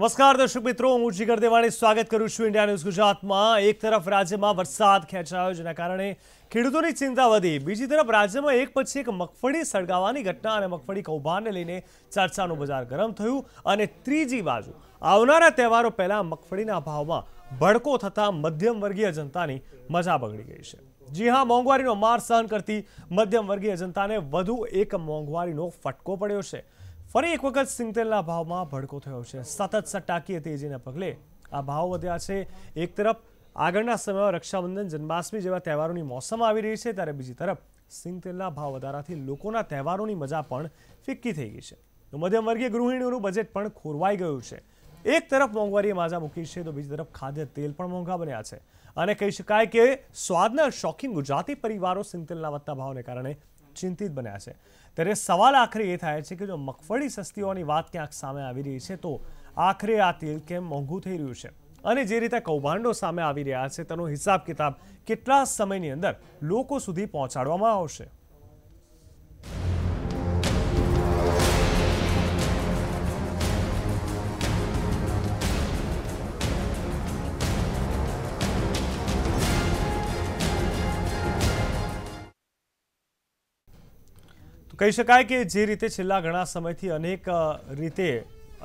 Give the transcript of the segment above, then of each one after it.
નમસ્કાર દર્શક મિત્રો હું જીગર દેવાણી સ્વાગત કરું છું ઇન્ડિયા ન્યૂઝ ગુજરાતમાં એક તરફ રાજ્યમાં વરસાદ ખેંચાયો જેના કારણે ખેડૂતોની ચિંતા વધી બીજી તરફ રાજ્યમાં એક પછી એક મગફળી સળગાવવાની ઘટના અને મગફળી કૌભાંડને લઈને ચર્ચાનું બજાર ગરમ થયું અને ત્રીજી બાજુ આવનારા તહેવારો પહેલાં મગફળીના ભાવમાં ભડકો થતાં મધ્યમ વર્ગીય જનતાની મજા બગડી ગઈ છે જી હા મોંઘવારીનો માર સહન કરતી મધ્યમ વર્ગીય જનતાને વધુ એક મોંઘવારીનો ફટકો પડ્યો છે ફરી એક વખત સિંગતેલના ભાવમાં ભડકો થયો છે સતત સટ્ટાકીય તેજીને પગલે આ ભાવ વધ્યા છે એક તરફ આગળના સમયમાં રક્ષાબંધન જન્માષ્ટમી જેવા તહેવારોની મોસમ આવી રહી છે ત્યારે બીજી તરફ સિંગતેલના ભાવ વધારાથી લોકોના તહેવારોની મજા પણ ફિક્કી થઈ ગઈ છે તો મધ્યમવર્ગીય ગૃહિણીઓનું બજેટ પણ ખોરવાઈ ગયું છે એક તરફ મોંઘવારીએ માજા મૂકી છે તો બીજી તરફ ખાદ્ય તેલ પણ મોંઘા બન્યા છે અને કહી શકાય કે સ્વાદના શોખીન ગુજરાતી પરિવારો સિંગતેલના વધતા ભાવને કારણે ચિંતિત બન્યા છે ત્યારે સવાલ આખરે એ થાય છે કે જો મગફળી સસ્તીઓની વાત ક્યાંક સામે આવી રહી છે તો આખરે આ તેલ કેમ મોંઘું થઈ રહ્યું છે અને જે રીતે કૌભાંડો સામે આવી રહ્યા છે તેનો હિસાબ કિતાબ કેટલા સમયની અંદર લોકો સુધી પહોંચાડવામાં આવશે કહી શકાય કે જે રીતે છેલ્લા ઘણા સમયથી અનેક રીતે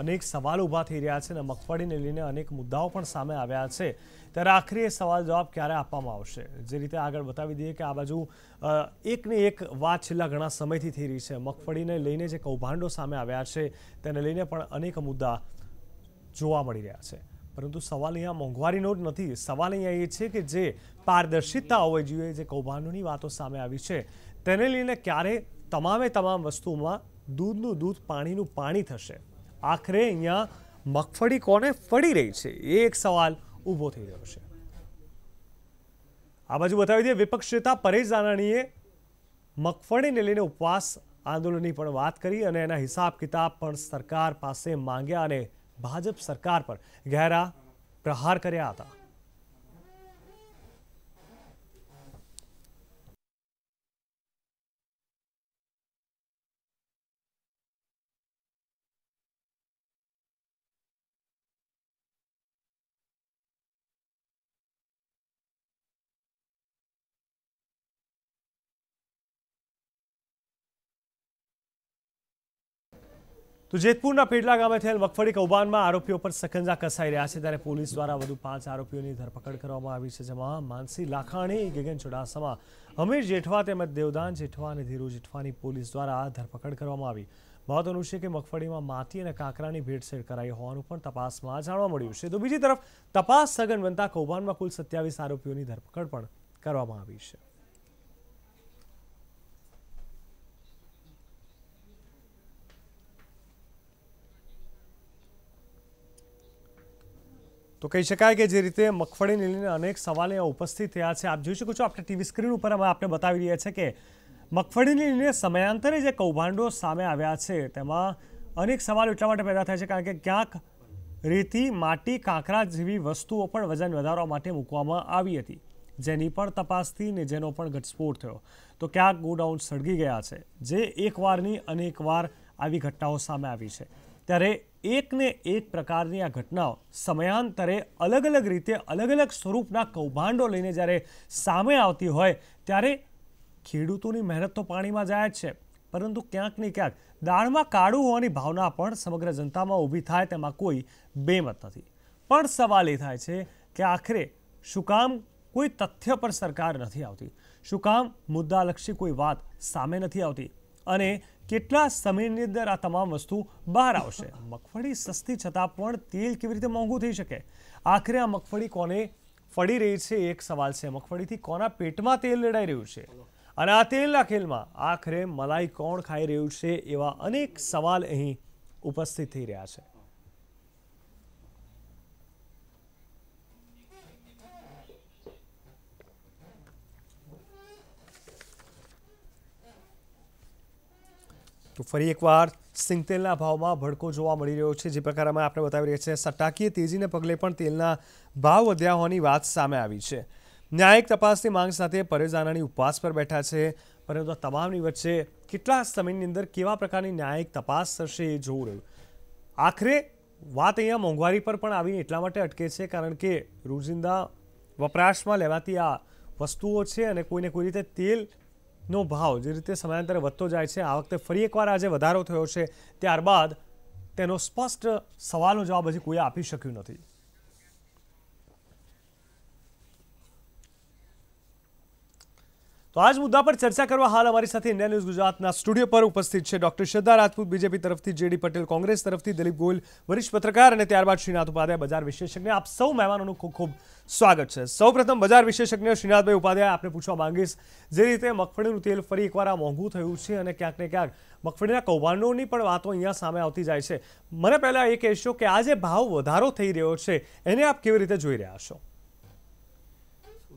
અનેક સવાલ ઊભા થઈ રહ્યા છે અને મગફળીને લઈને અનેક મુદ્દાઓ પણ સામે આવ્યા છે ત્યારે આખરે એ સવાલ જવાબ ક્યારે આપવામાં આવશે જે રીતે આગળ બતાવી દઈએ કે આ બાજુ એકને એક વાત છેલ્લા ઘણા સમયથી થઈ રહી છે મગફળીને લઈને જે કૌભાંડો સામે આવ્યા છે તેને લઈને પણ અનેક મુદ્દા જોવા મળી રહ્યા છે પરંતુ સવાલ અહીંયા મોંઘવારીનો જ નથી સવાલ અહીંયા એ છે કે જે પારદર્શિતા હોવી જોઈએ જે કૌભાંડોની વાતો સામે આવી છે તેને લઈને ક્યારે તમામે તમામ વસ્તુમાં દૂધનું દૂધ પાણીનું પાણી થશે આખરે અહીંયા મગફળી કોને ફળી રહી છે એ એક સવાલ ઊભો થઈ રહ્યો છે આ બાજુ બતાવી દઈએ વિપક્ષ નેતા પરેશ દાનાણીએ મગફળીને લઈને ઉપવાસ આંદોલનની પણ વાત કરી અને એના હિસાબ કિતાબ પણ સરકાર પાસે માંગ્યા અને ભાજપ સરકાર પર ગહેરા પ્રહાર કર્યા હતા તો જેતપુરના પેડલા ગામે થયેલ મગફળી કૌભાંડમાં આરોપીઓ પર સખંજા કસાઈ રહ્યા છે ત્યારે પોલીસ દ્વારા વધુ પાંચ આરોપીઓની ધરપકડ કરવામાં આવી છે જેમાં માનસી લાખાણી ગગન ચુડાસમા હમીર જેઠવા તેમજ દેવદાન જેઠવા અને ધીરુ જેઠવાની પોલીસ દ્વારા ધરપકડ કરવામાં આવી મહત્વનું છે કે મગફળીમાં માટી અને કાંકરાની ભેટસેડ કરાઈ હોવાનું પણ તપાસમાં જાણવા મળ્યું છે તો બીજી તરફ તપાસ સઘન બનતા કૌભાંડમાં કુલ સત્યાવીસ આરોપીઓની ધરપકડ પણ કરવામાં આવી છે તો કહી શકાય કે જે રીતે મગફળીને લઈને અનેક સવાલ અહીંયા ઉપસ્થિત થયા છે આપ જોઈ શકો છો આપણે ટીવી સ્ક્રીન ઉપર અમે આપણે બતાવી રહ્યા છે કે મગફળીને લઈને સમયાંતરે જે કૌભાંડો સામે આવ્યા છે તેમાં અનેક સવાલ એટલા માટે પેદા થાય છે કારણ કે ક્યાંક રેતી માટી કાંકરા જેવી વસ્તુઓ પણ વજન વધારવા માટે મૂકવામાં આવી હતી જેની પણ તપાસથી ને જેનો પણ ઘટસ્ફોટ થયો તો ક્યાંક ગોડાઉન સળગી ગયા છે જે એકવારની અનેકવાર આવી ઘટનાઓ સામે આવી છે ત્યારે એકને એક પ્રકારની આ ઘટનાઓ સમયાંતરે અલગ અલગ રીતે અલગ અલગ સ્વરૂપના કૌભાંડો લઈને જ્યારે સામે આવતી હોય ત્યારે ખેડૂતોની મહેનત તો પાણીમાં જાય જ છે પરંતુ ક્યાંક ને ક્યાંક દાળમાં કાળું હોવાની ભાવના પણ સમગ્ર જનતામાં ઊભી થાય તેમાં કોઈ બેમત નથી પણ સવાલ એ થાય છે કે આખરે શું કામ કોઈ તથ્ય પર સરકાર નથી આવતી શું કામ મુદ્દાલક્ષી કોઈ વાત સામે નથી આવતી અને કેટલા સમયની અંદર આ તમામ વસ્તુ બહાર આવશે મગફળી સસ્તી છતાં પણ તેલ કેવી રીતે મોંઘું થઈ શકે આખરે આ મગફળી કોને ફળી રહી છે એક સવાલ છે મગફળીથી કોના પેટમાં તેલ લડાઈ રહ્યું છે અને આ તેલના ખેલમાં આખરે મલાઈ કોણ ખાઈ રહ્યું છે એવા અનેક સવાલ અહીં ઉપસ્થિત થઈ રહ્યા છે તો ફરી એકવાર સિંગતેલના ભાવમાં ભડકો જોવા મળી રહ્યો છે જે પ્રકારે અમે આપણે બતાવી રહ્યા છીએ સટ્ટાકીય તેજીને પગલે પણ તેલના ભાવ વધ્યા હોવાની વાત સામે આવી છે ન્યાયિક તપાસની માંગ સાથે પરેજ આનાની ઉપવાસ પર બેઠા છે પરંતુ તમામની વચ્ચે કેટલા સમયની અંદર કેવા પ્રકારની ન્યાયિક તપાસ થશે એ જોવું રહ્યું આખરે વાત અહીંયા મોંઘવારી પર પણ આવીને એટલા માટે અટકે છે કારણ કે રોજિંદા વપરાશમાં લેવાતી આ વસ્તુઓ છે અને કોઈને કોઈ રીતે તેલ નો ભાવ જે રીતે સમયાંતરે વધતો જાય છે આ વખતે ફરી એકવાર આજે વધારો થયો છે ત્યારબાદ તેનો સ્પષ્ટ સવાલનો જવાબ હજી કોઈ આપી શક્યું નથી તો આજ મુદ્દા પર ચર્ચા કરવા હાલ અમારી સાથે ઇન્ડિયા ન્યૂઝ ગુજરાતના સ્ટુડિયો પર ઉપસ્થિત છે ડોક્ટર શ્રદ્ધા રાજપૂત બીજેપી તરફથી જેડી પટેલ કોંગ્રેસ તરફથી દિલીપ ગોયલ વરિષ્ઠ પત્રકાર અને ત્યારબાદ શ્રીનાથ ઉપાધ્યાય બજાર વિશેષજ્ઞ આપ સૌ મહેમાનોનું ખૂબ ખૂબ સ્વાગત છે સૌપ્રથમ બજાર વિશેષજ્ઞ શ્રીનાથભાઈ ઉપાધ્યાય આપણે પૂછવા માંગીશ જે રીતે મગફળીનું તેલ ફરી એકવાર આ મોંઘું થયું છે અને ક્યાંક ને ક્યાંક મગફળીના કૌભાંડોની પણ વાતો અહીંયા સામે આવતી જાય છે મને પહેલાં એ કહેશો કે આ જે ભાવ વધારો થઈ રહ્યો છે એને આપ કેવી રીતે જોઈ રહ્યા છો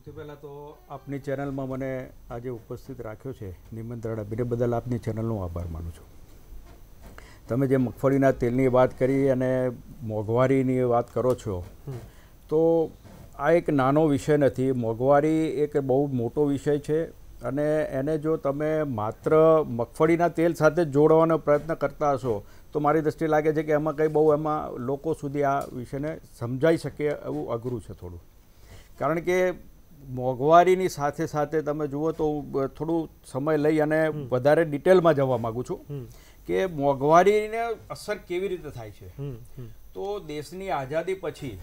સૌથી પહેલાં તો આપની ચેનલમાં મને આજે ઉપસ્થિત રાખ્યો છે નિમંત્રણ અભિનય બદલ આપની ચેનલનો આભાર માનું છું તમે જે મગફળીના તેલની વાત કરી અને મોંઘવારીની વાત કરો છો તો આ એક નાનો વિષય નથી મોંઘવારી એક બહુ મોટો વિષય છે અને એને જો તમે માત્ર મગફળીના તેલ સાથે જોડવાનો પ્રયત્ન કરતા હશો તો મારી દ્રષ્ટિએ લાગે છે કે એમાં કંઈ બહુ એમાં લોકો સુધી આ વિષયને સમજાઈ શકે એવું અઘરું છે થોડું કારણ કે મોંઘવારીની સાથે સાથે તમે જુઓ તો હું થોડું સમય લઈ અને વધારે ડિટેલમાં જવા માગું છું કે મોંઘવારીને અસર કેવી રીતે થાય છે તો દેશની આઝાદી પછી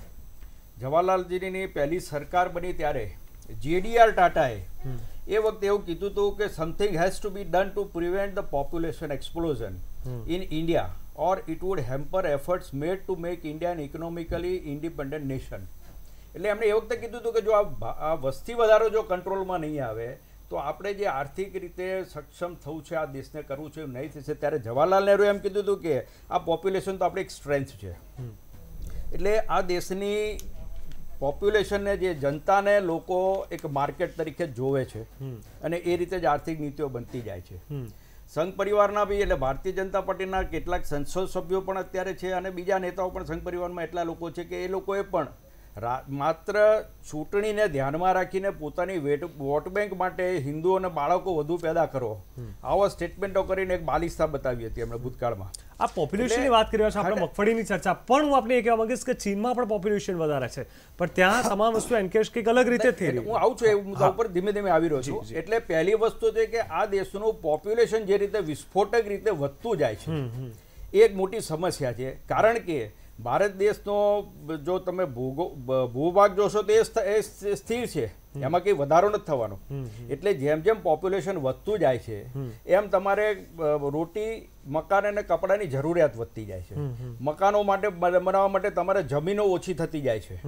જવાહરલાલજીની પહેલી સરકાર બની ત્યારે જેડીઆર ટાટાએ એ વખતે એવું કીધું હતું કે something has to be done to prevent the population explosion in India or it would hamper efforts made to make India economically independent nation એટલે એમણે એ વખતે કીધું હતું કે જો આ વસ્તી વધારો જો કંટ્રોલમાં નહીં આવે તો આપણે જે આર્થિક રીતે સક્ષમ થવું છે આ દેશને કરવું છે નહીં થશે ત્યારે જવાહરલાલ નહેરુ એમ કીધું હતું કે આ પોપ્યુલેશન તો આપણી એક સ્ટ્રેન્થ છે એટલે આ દેશની પોપ્યુલેશનને જે જનતાને લોકો એક માર્કેટ તરીકે જોવે છે અને એ રીતે જ આર્થિક નીતિઓ બનતી જાય છે સંઘ પરિવારના બી એટલે ભારતીય જનતા પાર્ટીના કેટલાક સંસદ સભ્યો પણ અત્યારે છે અને બીજા નેતાઓ પણ સંઘ પરિવારમાં એટલા લોકો છે કે એ લોકોએ પણ માત્ર ચૂંટણીને ધ્યાનમાં રાખીને પોતાની વેટ વોટ બેંક માટે હિન્દુ અને બાળકો વધુ પેદા કરો આવા સ્ટેટમેન્ટો કરીને એક બાલિસ્તા બતાવી હતી એમણે ભૂતકાળમાં આ પોપ્યુલેશનની વાત કરી રહ્યા છો આપણે મગફળીની ચર્ચા પણ હું આપણે એ કહેવા માંગીશ કે ચીનમાં પણ પોપ્યુલેશન વધારે છે પણ ત્યાં તમામ વસ્તુ એન્કેશ કંઈક અલગ રીતે થઈ રહી હું આવું છું એ મુદ્દા ઉપર ધીમે ધીમે આવી રહ્યો છું એટલે પહેલી વસ્તુ છે કે આ દેશનું પોપ્યુલેશન જે રીતે વિસ્ફોટક રીતે વધતું જાય છે એ એક મોટી સમસ્યા છે કારણ કે ભારત દેશનો જો તમે ભૂગો ભૂભાગ જોશો તો એ સ્થિર છે એમાં કંઈ વધારો નથી થવાનો એટલે જેમ જેમ પોપ્યુલેશન વધતું જાય છે એમ તમારે રોટી મકાન અને કપડાની જરૂરિયાત વધતી જાય છે મકાનો માટે બનાવવા માટે તમારે જમીનો ઓછી થતી જાય છે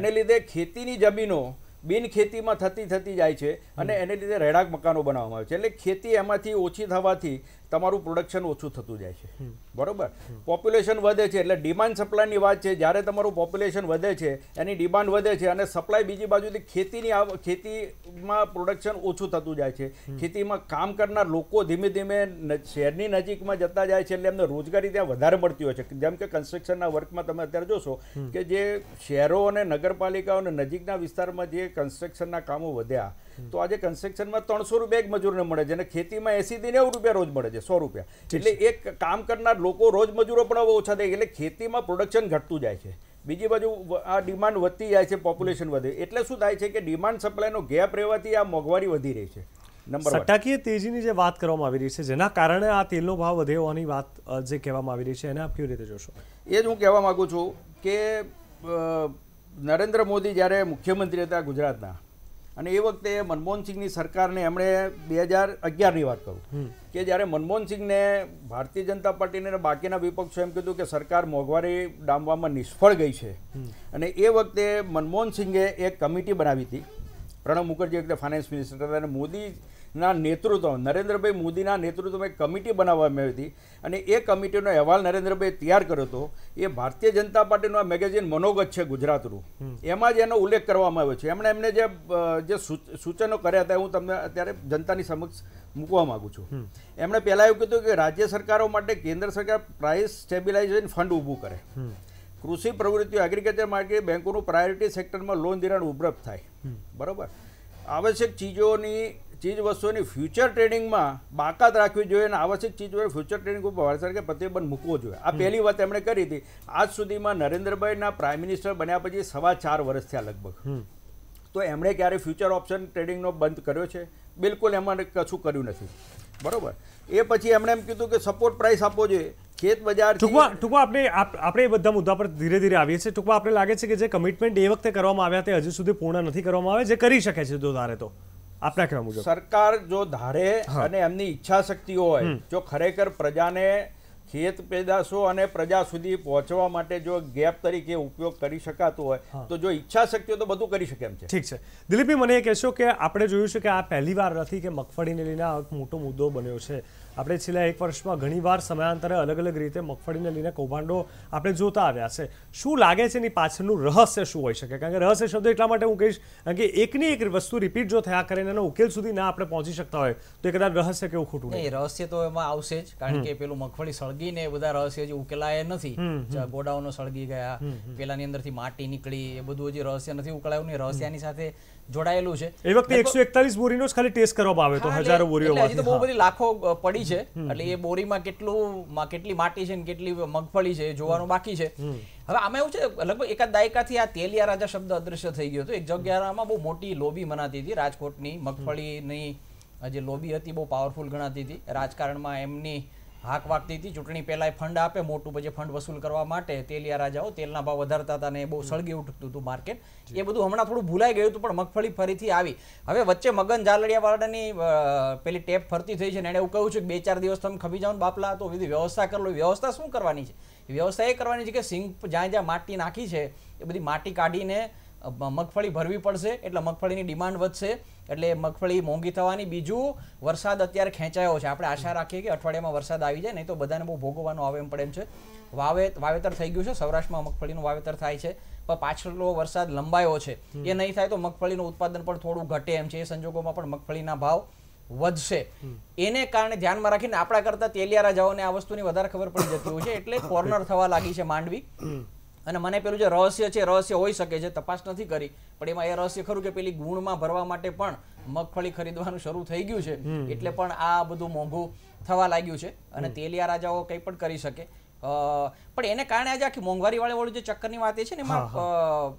એને લીધે ખેતીની જમીનો બિન ખેતીમાં થતી થતી જાય છે અને એને લીધે રહેણાંક મકાનો બનાવવામાં આવે છે એટલે ખેતી એમાંથી ઓછી થવાથી તમારું પ્રોડક્શન ઓછું થતું જાય છે બરોબર પોપ્યુલેશન વધે છે એટલે ડિમાન્ડ સપ્લાયની વાત છે જ્યારે તમારું પોપ્યુલેશન વધે છે એની ડિમાન્ડ વધે છે અને સપ્લાય બીજી બાજુથી ખેતીની ખેતીમાં પ્રોડક્શન ઓછું થતું જાય છે ખેતીમાં કામ કરનાર લોકો ધીમે ધીમે શહેરની નજીકમાં જતા જાય છે એટલે એમને રોજગારી ત્યાં વધારે મળતી હોય છે જેમ કે કન્સ્ટ્રક્શનના વર્કમાં તમે અત્યારે જોશો કે જે શહેરો અને નગરપાલિકાઓ અને નજીકના વિસ્તારમાં જે કન્સ્ટ્રક્શનના કામો વધ્યા તો આજે કન્સ્ટ્રક્શનમાં ત્રણસો રૂપિયા એક મજૂરને મળે છે અને ખેતીમાં એસી થી નેવું રૂપિયા રોજ મળે છે સો રૂપિયા એટલે એક કામ કરનાર લોકો રોજમજૂરો પણ ઓછા થાય એટલે ખેતીમાં પ્રોડક્શન ઘટતું જાય છે બીજી બાજુ આ ડિમાન્ડ વધતી જાય છે પોપ્યુલેશન વધે એટલે શું થાય છે કે ડિમાન્ડ સપ્લાયનો ગેપ રહેવાથી આ મોંઘવારી વધી રહી છે નંબર સટ્ટાકીય તેજીની જે વાત કરવામાં આવી રહી છે જેના કારણે આ તેલનો ભાવ વધે હોવાની વાત જે કહેવામાં આવી રહી છે એને આપ કેવી રીતે જોશો એ જ હું કહેવા માગું છું કે નરેન્દ્ર મોદી જ્યારે મુખ્યમંત્રી હતા ગુજરાતના અને એ વખતે મનમોહનસિંહની સરકારને એમણે બે હજાર અગિયારની વાત કરું કે જ્યારે મનમોહનસિંહને ભારતીય જનતા પાર્ટીને અને બાકીના વિપક્ષો એમ કીધું કે સરકાર મોંઘવારી ડામવામાં નિષ્ફળ ગઈ છે અને એ વખતે મનમોહનસિંહે એક કમિટી બનાવી હતી પ્રણવ મુખર્જી વખતે ફાઇનાન્સ મિનિસ્ટર હતા અને મોદી ના નેતૃત્વ નરેન્દ્રભાઈ મોદીના નેતૃત્વમાં એક કમિટી બનાવવામાં આવી હતી અને એ કમિટીનો અહેવાલ નરેન્દ્રભાઈ તૈયાર કર્યો હતો એ ભારતીય જનતા પાર્ટીનું આ મેગેઝિન મનોગત છે ગુજરાતનું એમાં જ એનો ઉલ્લેખ કરવામાં આવ્યો છે એમણે એમને જે જે સૂચનો કર્યા હતા હું તમને અત્યારે જનતાની સમક્ષ મૂકવા માગું છું એમણે પહેલાં એવું કીધું કે રાજ્ય સરકારો માટે કેન્દ્ર સરકાર પ્રાઇસ સ્ટેબિલાઇઝેશન ફંડ ઊભું કરે કૃષિ પ્રવૃત્તિઓ એગ્રીકલ્ચર માર્કેટ બેંકોનું પ્રાયોરિટી સેક્ટરમાં લોન ધિરાણ ઉપલબ્ધ થાય બરાબર આવશ્યક ચીજોની ચીજવસ્તુઓની ફ્યુચર ટ્રેડિંગમાં બાકાત રાખવી જોઈએ અને આવશ્યક ચીજવસ્તુ ફ્યુચર ટ્રેડિંગ ઉપર ભારત સરકારે પ્રતિબંધ મૂકવો જોઈએ આ પહેલી વાત એમણે કરી હતી આજ સુધીમાં નરેન્દ્રભાઈના પ્રાઇમ મિનિસ્ટર બન્યા પછી સવા ચાર વર્ષ થયા લગભગ તો એમણે ક્યારે ફ્યુચર ઓપ્શન ટ્રેડિંગનો બંધ કર્યો છે બિલકુલ એમાં કશું કર્યું નથી બરાબર એ પછી એમણે એમ કીધું કે સપોર્ટ પ્રાઇસ આપવો જોઈએ ખેત બજાર ટૂંકમાં ટૂંકમાં આપણે આપણે એ બધા મુદ્દા પર ધીરે ધીરે આવીએ છીએ ટૂંકમાં આપણે લાગે છે કે જે કમિટમેન્ટ એ વખતે કરવામાં આવ્યા તે હજુ સુધી પૂર્ણ નથી કરવામાં આવે જે કરી શકે છે તો ધારે તો આપના કહેવા મુજબ સરકાર જો ધારે અને એમની ઈચ્છા શક્તિ હોય જો ખરેખર પ્રજાને ખેત પેદાશો અને પ્રજા સુધી પહોંચવા માટે જો ગેપ તરીકે ઉપયોગ કરી શકાતો હોય તો જો ઈચ્છા શક્તિ હોય તો બધું કરી શકે એમ છે ઠીક છે દિલીપભાઈ મને એ કહેશો કે આપણે જોયું છે કે આ પહેલી વાર નથી કે મગફળીને લઈને આ મોટો મુદ્દો બન્યો છે આપણે છેલ્લા એક વર્ષમાં ઘણીવાર સમયાંતરે અલગ અલગ રીતે મગફળીને લઈને કૌભાંડો આપણે જોતા આવ્યા છે શું લાગે છે એની પાછળનું રહસ્ય શું હોઈ શકે કારણ કે રહસ્ય શબ્દ એટલા માટે હું કહીશ કારણ કે એકની એક વસ્તુ રિપીટ જો થયા કરે એનો ઉકેલ સુધી ના આપણે પહોંચી શકતા હોય તો એ કદાચ રહસ્ય કેવું ખોટું નહીં રહસ્ય તો એમાં આવશે જ કારણ કે પેલું મગફળી સળગીને એ બધા રહસ્ય હજી ઉકેલાય નથી ગોડાઉનો સળગી ગયા પેલાની અંદરથી માટી નીકળી એ બધું હજી રહસ્ય નથી ઉકેલાયું નહીં રહસ્યની સાથે જોડાયેલું છે એ વખતે એકસો એકતાલીસ બોરીનો જ ખાલી ટેસ્ટ કરવામાં આવે તો હજારો બોરીઓ બહુ બધી લાખો પડી છે એટલે એ બોરીમાં કેટલું કેટલી માટી છે કેટલી મગફળી છે જોવાનું બાકી છે હવે આમાં એવું છે લગભગ એકાદ દાયકાથી આ તેલિયા રાજા શબ્દ અદૃશ્ય થઈ ગયો હતો એક જગ્યામાં બહુ મોટી લોબી મનાતી હતી રાજકોટની મગફળીની જે લોબી હતી બહુ પાવરફુલ ગણાતી હતી રાજકારણમાં એમની હાક વાગતી હતી ચૂંટણી પહેલાં ફંડ આપે મોટું પછી ફંડ વસૂલ કરવા માટે તેલિયા રાજાઓ તેલના ભાવ વધારતા હતા અને બહુ સળગી ઉઠતું હતું માર્કેટ એ બધું હમણાં થોડું ભૂલાઈ ગયું હતું પણ મગફળી ફરીથી આવી હવે વચ્ચે મગન ઝાલડિયાવાળાની પેલી ટેપ ફરતી થઈ છે અને એને એવું કહ્યું છે કે બે ચાર દિવસ તમે ખબી જાઓ બાપલા તો બધી વ્યવસ્થા કરી લો વ્યવસ્થા શું કરવાની છે વ્યવસ્થા એ કરવાની છે કે સિંક જ્યાં જ્યાં માટી નાખી છે એ બધી માટી કાઢીને મગફળી ભરવી પડશે એટલે મગફળીની ડિમાન્ડ વધશે એટલે મગફળી મોંઘી થવાની બીજું વરસાદ અત્યારે ખેંચાયો છે આપણે આશા રાખીએ કે અઠવાડિયામાં વરસાદ આવી જાય નહીં તો બધાને બહુ ભોગવવાનું આવે એમ પડે એમ છે વાવેત વાવેતર થઈ ગયું છે સૌરાષ્ટ્રમાં મગફળીનું વાવેતર થાય છે પણ પાછળનો વરસાદ લંબાયો છે એ નહીં થાય તો મગફળીનું ઉત્પાદન પણ થોડું ઘટે એમ છે એ સંજોગોમાં પણ મગફળીના ભાવ વધશે એને કારણે ધ્યાનમાં રાખીને આપણા કરતા તેલિયારા જાઓને આ વસ્તુની વધારે ખબર પડી જતી હોય છે એટલે કોર્નર થવા લાગી છે માંડવી અને મને પેલું જે રહસ્ય છે રહસ્ય હોઈ શકે છે તપાસ નથી કરી પણ એમાં એ રહસ્ય ખરું કે પેલી ગુણમાં ભરવા માટે પણ મગફળી ખરીદવાનું શરૂ થઈ ગયું છે એટલે પણ આ બધું મોંઘું થવા લાગ્યું છે અને તેલિયા રાજાઓ કંઈ પણ કરી શકે પણ એને કારણે આજે આખી મોંઘવારી વાળા વાળું જે ચક્કરની વાત છે ને એમાં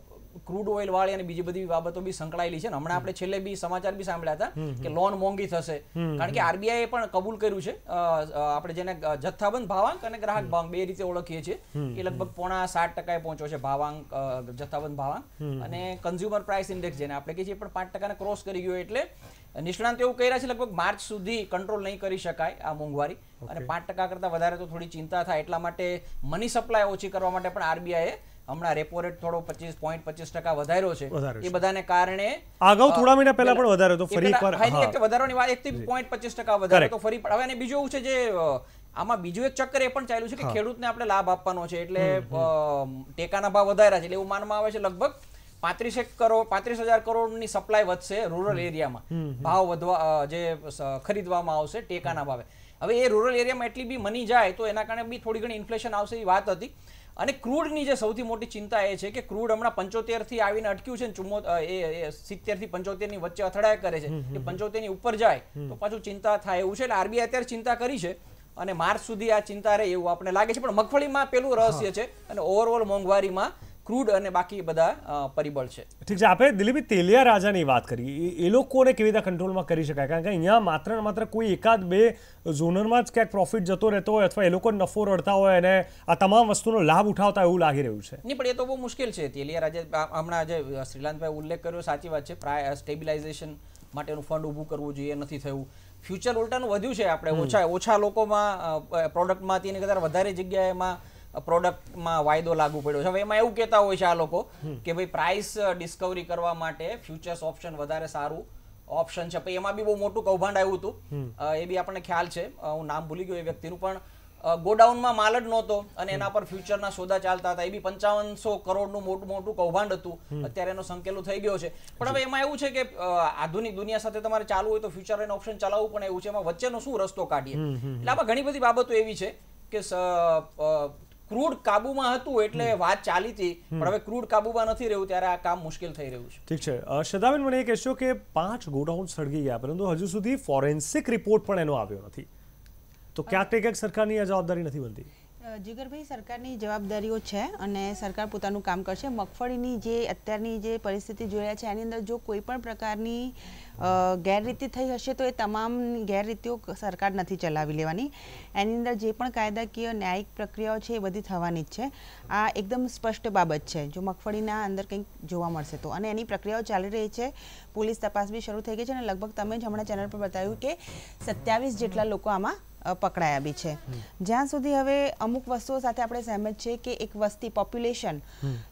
ક્રૂડ ઓઇલ વાળી અને બીજી બધી બાબતો બી સંકળાયેલી છે હમણાં આપણે છેલ્લે બી સમાચાર બી સાંભળ્યા હતા કે લોન મોંઘી થશે કારણ કે આરબીઆઈએ પણ કબૂલ કર્યું છે આપણે જેને જથ્થાબંધ ભાવાંક અને ગ્રાહક ભાવાંક બે રીતે ઓળખીએ છીએ એ લગભગ પોણા સાત ટકાએ પહોંચ્યો છે ભાવાંક જથ્થાબંધ ભાવાંક અને કન્ઝ્યુમર પ્રાઇસ ઇન્ડેક્સ જેને આપણે કહીએ છીએ પણ પાંચ ટકાને ક્રોસ કરી ગયો એટલે નિષ્ણાંત એવું કહી રહ્યા છે લગભગ માર્ચ સુધી કંટ્રોલ નહીં કરી શકાય આ મોંઘવારી અને પાંચ ટકા કરતા વધારે તો થોડી ચિંતા થાય એટલા માટે મની સપ્લાય ઓછી કરવા માટે પણ આરબીઆઈએ હમણાં રેપો રેટ થોડો પચીસ પોઈન્ટ પચીસ ટકા વધાર્યો છે એ બધાને કારણે અગાઉ થોડા મહિના પહેલા પણ વધાર્યો વધારવાની વાત એકથી પોઈન્ટ પચીસ ટકા વધારે તો ફરી હવે બીજું એવું છે જે આમાં બીજું એક ચક્કર એ પણ ચાલ્યું છે કે ખેડૂતને આપણે લાભ આપવાનો છે એટલે ટેકાના ભાવ વધાર્યા છે એટલે એવું માનવામાં આવે છે લગભગ પાંત્રીસેક કરોડ પાંત્રીસ હજાર કરોડની સપ્લાય વધશે રૂરલ એરિયામાં ભાવ વધવા જે ખરીદવામાં આવશે ટેકાના ભાવે હવે એ રૂરલ એરિયામાં એટલી બી મની જાય તો એના કારણે બી થોડી ઘણી ઇન્ફ્લેશન આવશે એ વાત હતી અને ક્રૂડની જે સૌથી મોટી ચિંતા એ છે કે ક્રૂડ હમણાં પંચોતેરથી આવીને અટક્યું છે ચુમ્મો એ સિત્તેરથી પંચોતેરની વચ્ચે અથડાયા કરે છે એ પંચોતેરની ઉપર જાય તો પાછું ચિંતા થાય એવું છે એટલે આરબીઆઈ અત્યારે ચિંતા કરી છે અને માર્ચ સુધી આ ચિંતા રહે એવું આપણે લાગે છે પણ મગફળીમાં પેલું રહસ્ય છે અને ઓવરઓલ મોંઘવારીમાં ક્રૂડ અને બાકી બધા પરિબળ છે ઠીક છે આપણે દિલીપી તેલિયા રાજાની વાત કરી એ લોકોને કેવી રીતે કંટ્રોલમાં કરી શકાય કારણ કે અહીંયા માત્ર માત્ર કોઈ એકાદ બે ઝોનરમાં જ ક્યાંક પ્રોફિટ જતો રહેતો હોય અથવા એ લોકો નફો રડતા હોય અને આ તમામ વસ્તુનો લાભ ઉઠાવતા એવું લાગી રહ્યું છે નહીં પણ એ તો બહુ મુશ્કેલ છે તેલિયા રાજા હમણાં જે શ્રીલાંતભાઈ ઉલ્લેખ કર્યો સાચી વાત છે પ્રાય સ્ટેબિલાઇઝેશન માટેનું ફંડ ઊભું કરવું જોઈએ નથી થયું ફ્યુચર ઉલટાનું વધ્યું છે આપણે ઓછા ઓછા લોકોમાં પ્રોડક્ટમાંથી એને કદાચ વધારે જગ્યાએમાં પ્રોડક્ટમાં વાયદો લાગુ પડ્યો છે હવે એમાં એવું કહેતા હોય છે આ લોકો કે ભાઈ પ્રાઇસ ડિસ્કવરી કરવા માટે ફ્યુચર્સ ઓપ્શન વધારે સારું ઓપ્શન છે પછી એમાં બી બહુ મોટું કૌભાંડ આવ્યું હતું એ બી આપણને ખ્યાલ છે હું નામ ભૂલી ગયો એ વ્યક્તિનું પણ ગોડાઉનમાં માલ જ નહોતો અને એના પર ફ્યુચરના સોદા ચાલતા હતા એ બી પંચાવનસો કરોડનું મોટું મોટું કૌભાંડ હતું અત્યારે એનો સંકેલો થઈ ગયો છે પણ હવે એમાં એવું છે કે આધુનિક દુનિયા સાથે તમારે ચાલવું હોય તો ફ્યુચર એનો ઓપ્શન ચલાવવું પણ એવું છે એમાં વચ્ચેનો શું રસ્તો કાઢીએ એટલે આમાં ઘણી બધી બાબતો એવી છે કે ક્રૂડ કાબુમાં હતું એટલે વાત ચાલી હતી પણ હવે ક્રૂડ કાબુમાં નથી રહ્યું ત્યારે આ કામ મુશ્કેલ થઈ રહ્યું છે ઠીક છે શદાબેન મને એ કહેશો કે પાંચ ગોડાઉન સળગી ગયા પરંતુ હજુ સુધી ફોરેન્સિક રિપોર્ટ પણ એનો આવ્યો નથી તો ક્યાંક ને ક્યાંક સરકારની આ જવાબદારી નથી બનતી જીગરભાઈ સરકારની જવાબદારીઓ છે અને સરકાર પોતાનું કામ કરશે મગફળીની જે અત્યારની જે પરિસ્થિતિ જોઈ છે એની અંદર જો કોઈ પણ પ્રકારની ગેરરીતિ થઈ હશે તો એ તમામ ગેરરીતિઓ સરકાર નથી ચલાવી લેવાની એની અંદર જે પણ કાયદાકીય ન્યાયિક પ્રક્રિયાઓ છે એ બધી થવાની જ છે આ એકદમ સ્પષ્ટ બાબત છે જો મગફળીના અંદર કંઈક જોવા મળશે તો અને એની પ્રક્રિયાઓ ચાલી રહી છે પોલીસ તપાસ બી શરૂ થઈ ગઈ છે અને લગભગ તમે જ હમણાં ચેનલ પર બતાવ્યું કે સત્યાવીસ જેટલા લોકો આમાં પકડાયા બી છે જ્યાં સુધી હવે અમુક વસ્તુઓ સાથે આપણે સહેમત છે કે એક વસ્તી પોપ્યુલેશન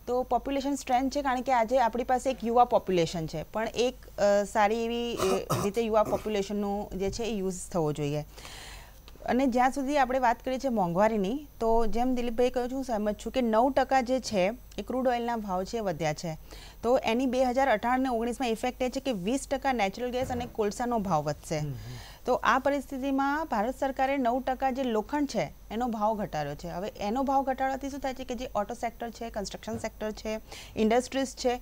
તો પોપ્યુલેશન સ્ટ્રેન્થ છે કારણ કે આજે આપણી પાસે એક યુવા પોપ્યુલેશન છે પણ એક સારી એવી રીતે યુવા પોપ્યુલેશનનું જે છે એ યુઝ થવો જોઈએ અને જ્યાં સુધી આપણે વાત કરીએ છીએ મોંઘવારીની તો જેમ દિલીપભાઈ કહ્યું છું સહેમત છું કે નવ ટકા જે છે એ ક્રૂડ ઓઇલના ભાવ છે વધ્યા છે તો એની બે હજાર અઢાર અને ઓગણીસમાં ઇફેક્ટ એ છે કે વીસ ટકા નેચરલ ગેસ અને કોલસાનો ભાવ વધશે તો આ પરિસ્થિતિમાં ભારત સરકારે નવ ટકા જે લોખંડ છે એનો ભાવ ઘટાડ્યો છે હવે એનો ભાવ ઘટાડવાથી શું થાય છે કે જે ઓટો સેક્ટર છે કન્સ્ટ્રક્શન સેક્ટર છે ઇન્ડસ્ટ્રીઝ છે